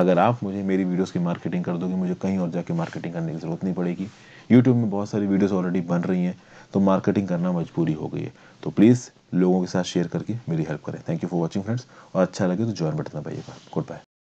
अगर आप मुझे मेरी वीडियोस की मार्केटिंग कर दोगे मुझे कहीं और जाके मार्केटिंग करने की ज़रूरत नहीं पड़ेगी यूट्यूब में बहुत सारी वीडियोज़ ऑलरेडी बन रही हैं तो मार्केटिंग करना मजबूरी हो गई है तो प्लीज़ लोगों के साथ शेयर करके मेरी हेल्प करें thank you for watching friends और अच्छा लगे तो ज्वाइन बटन दबाइएगा गुड बाय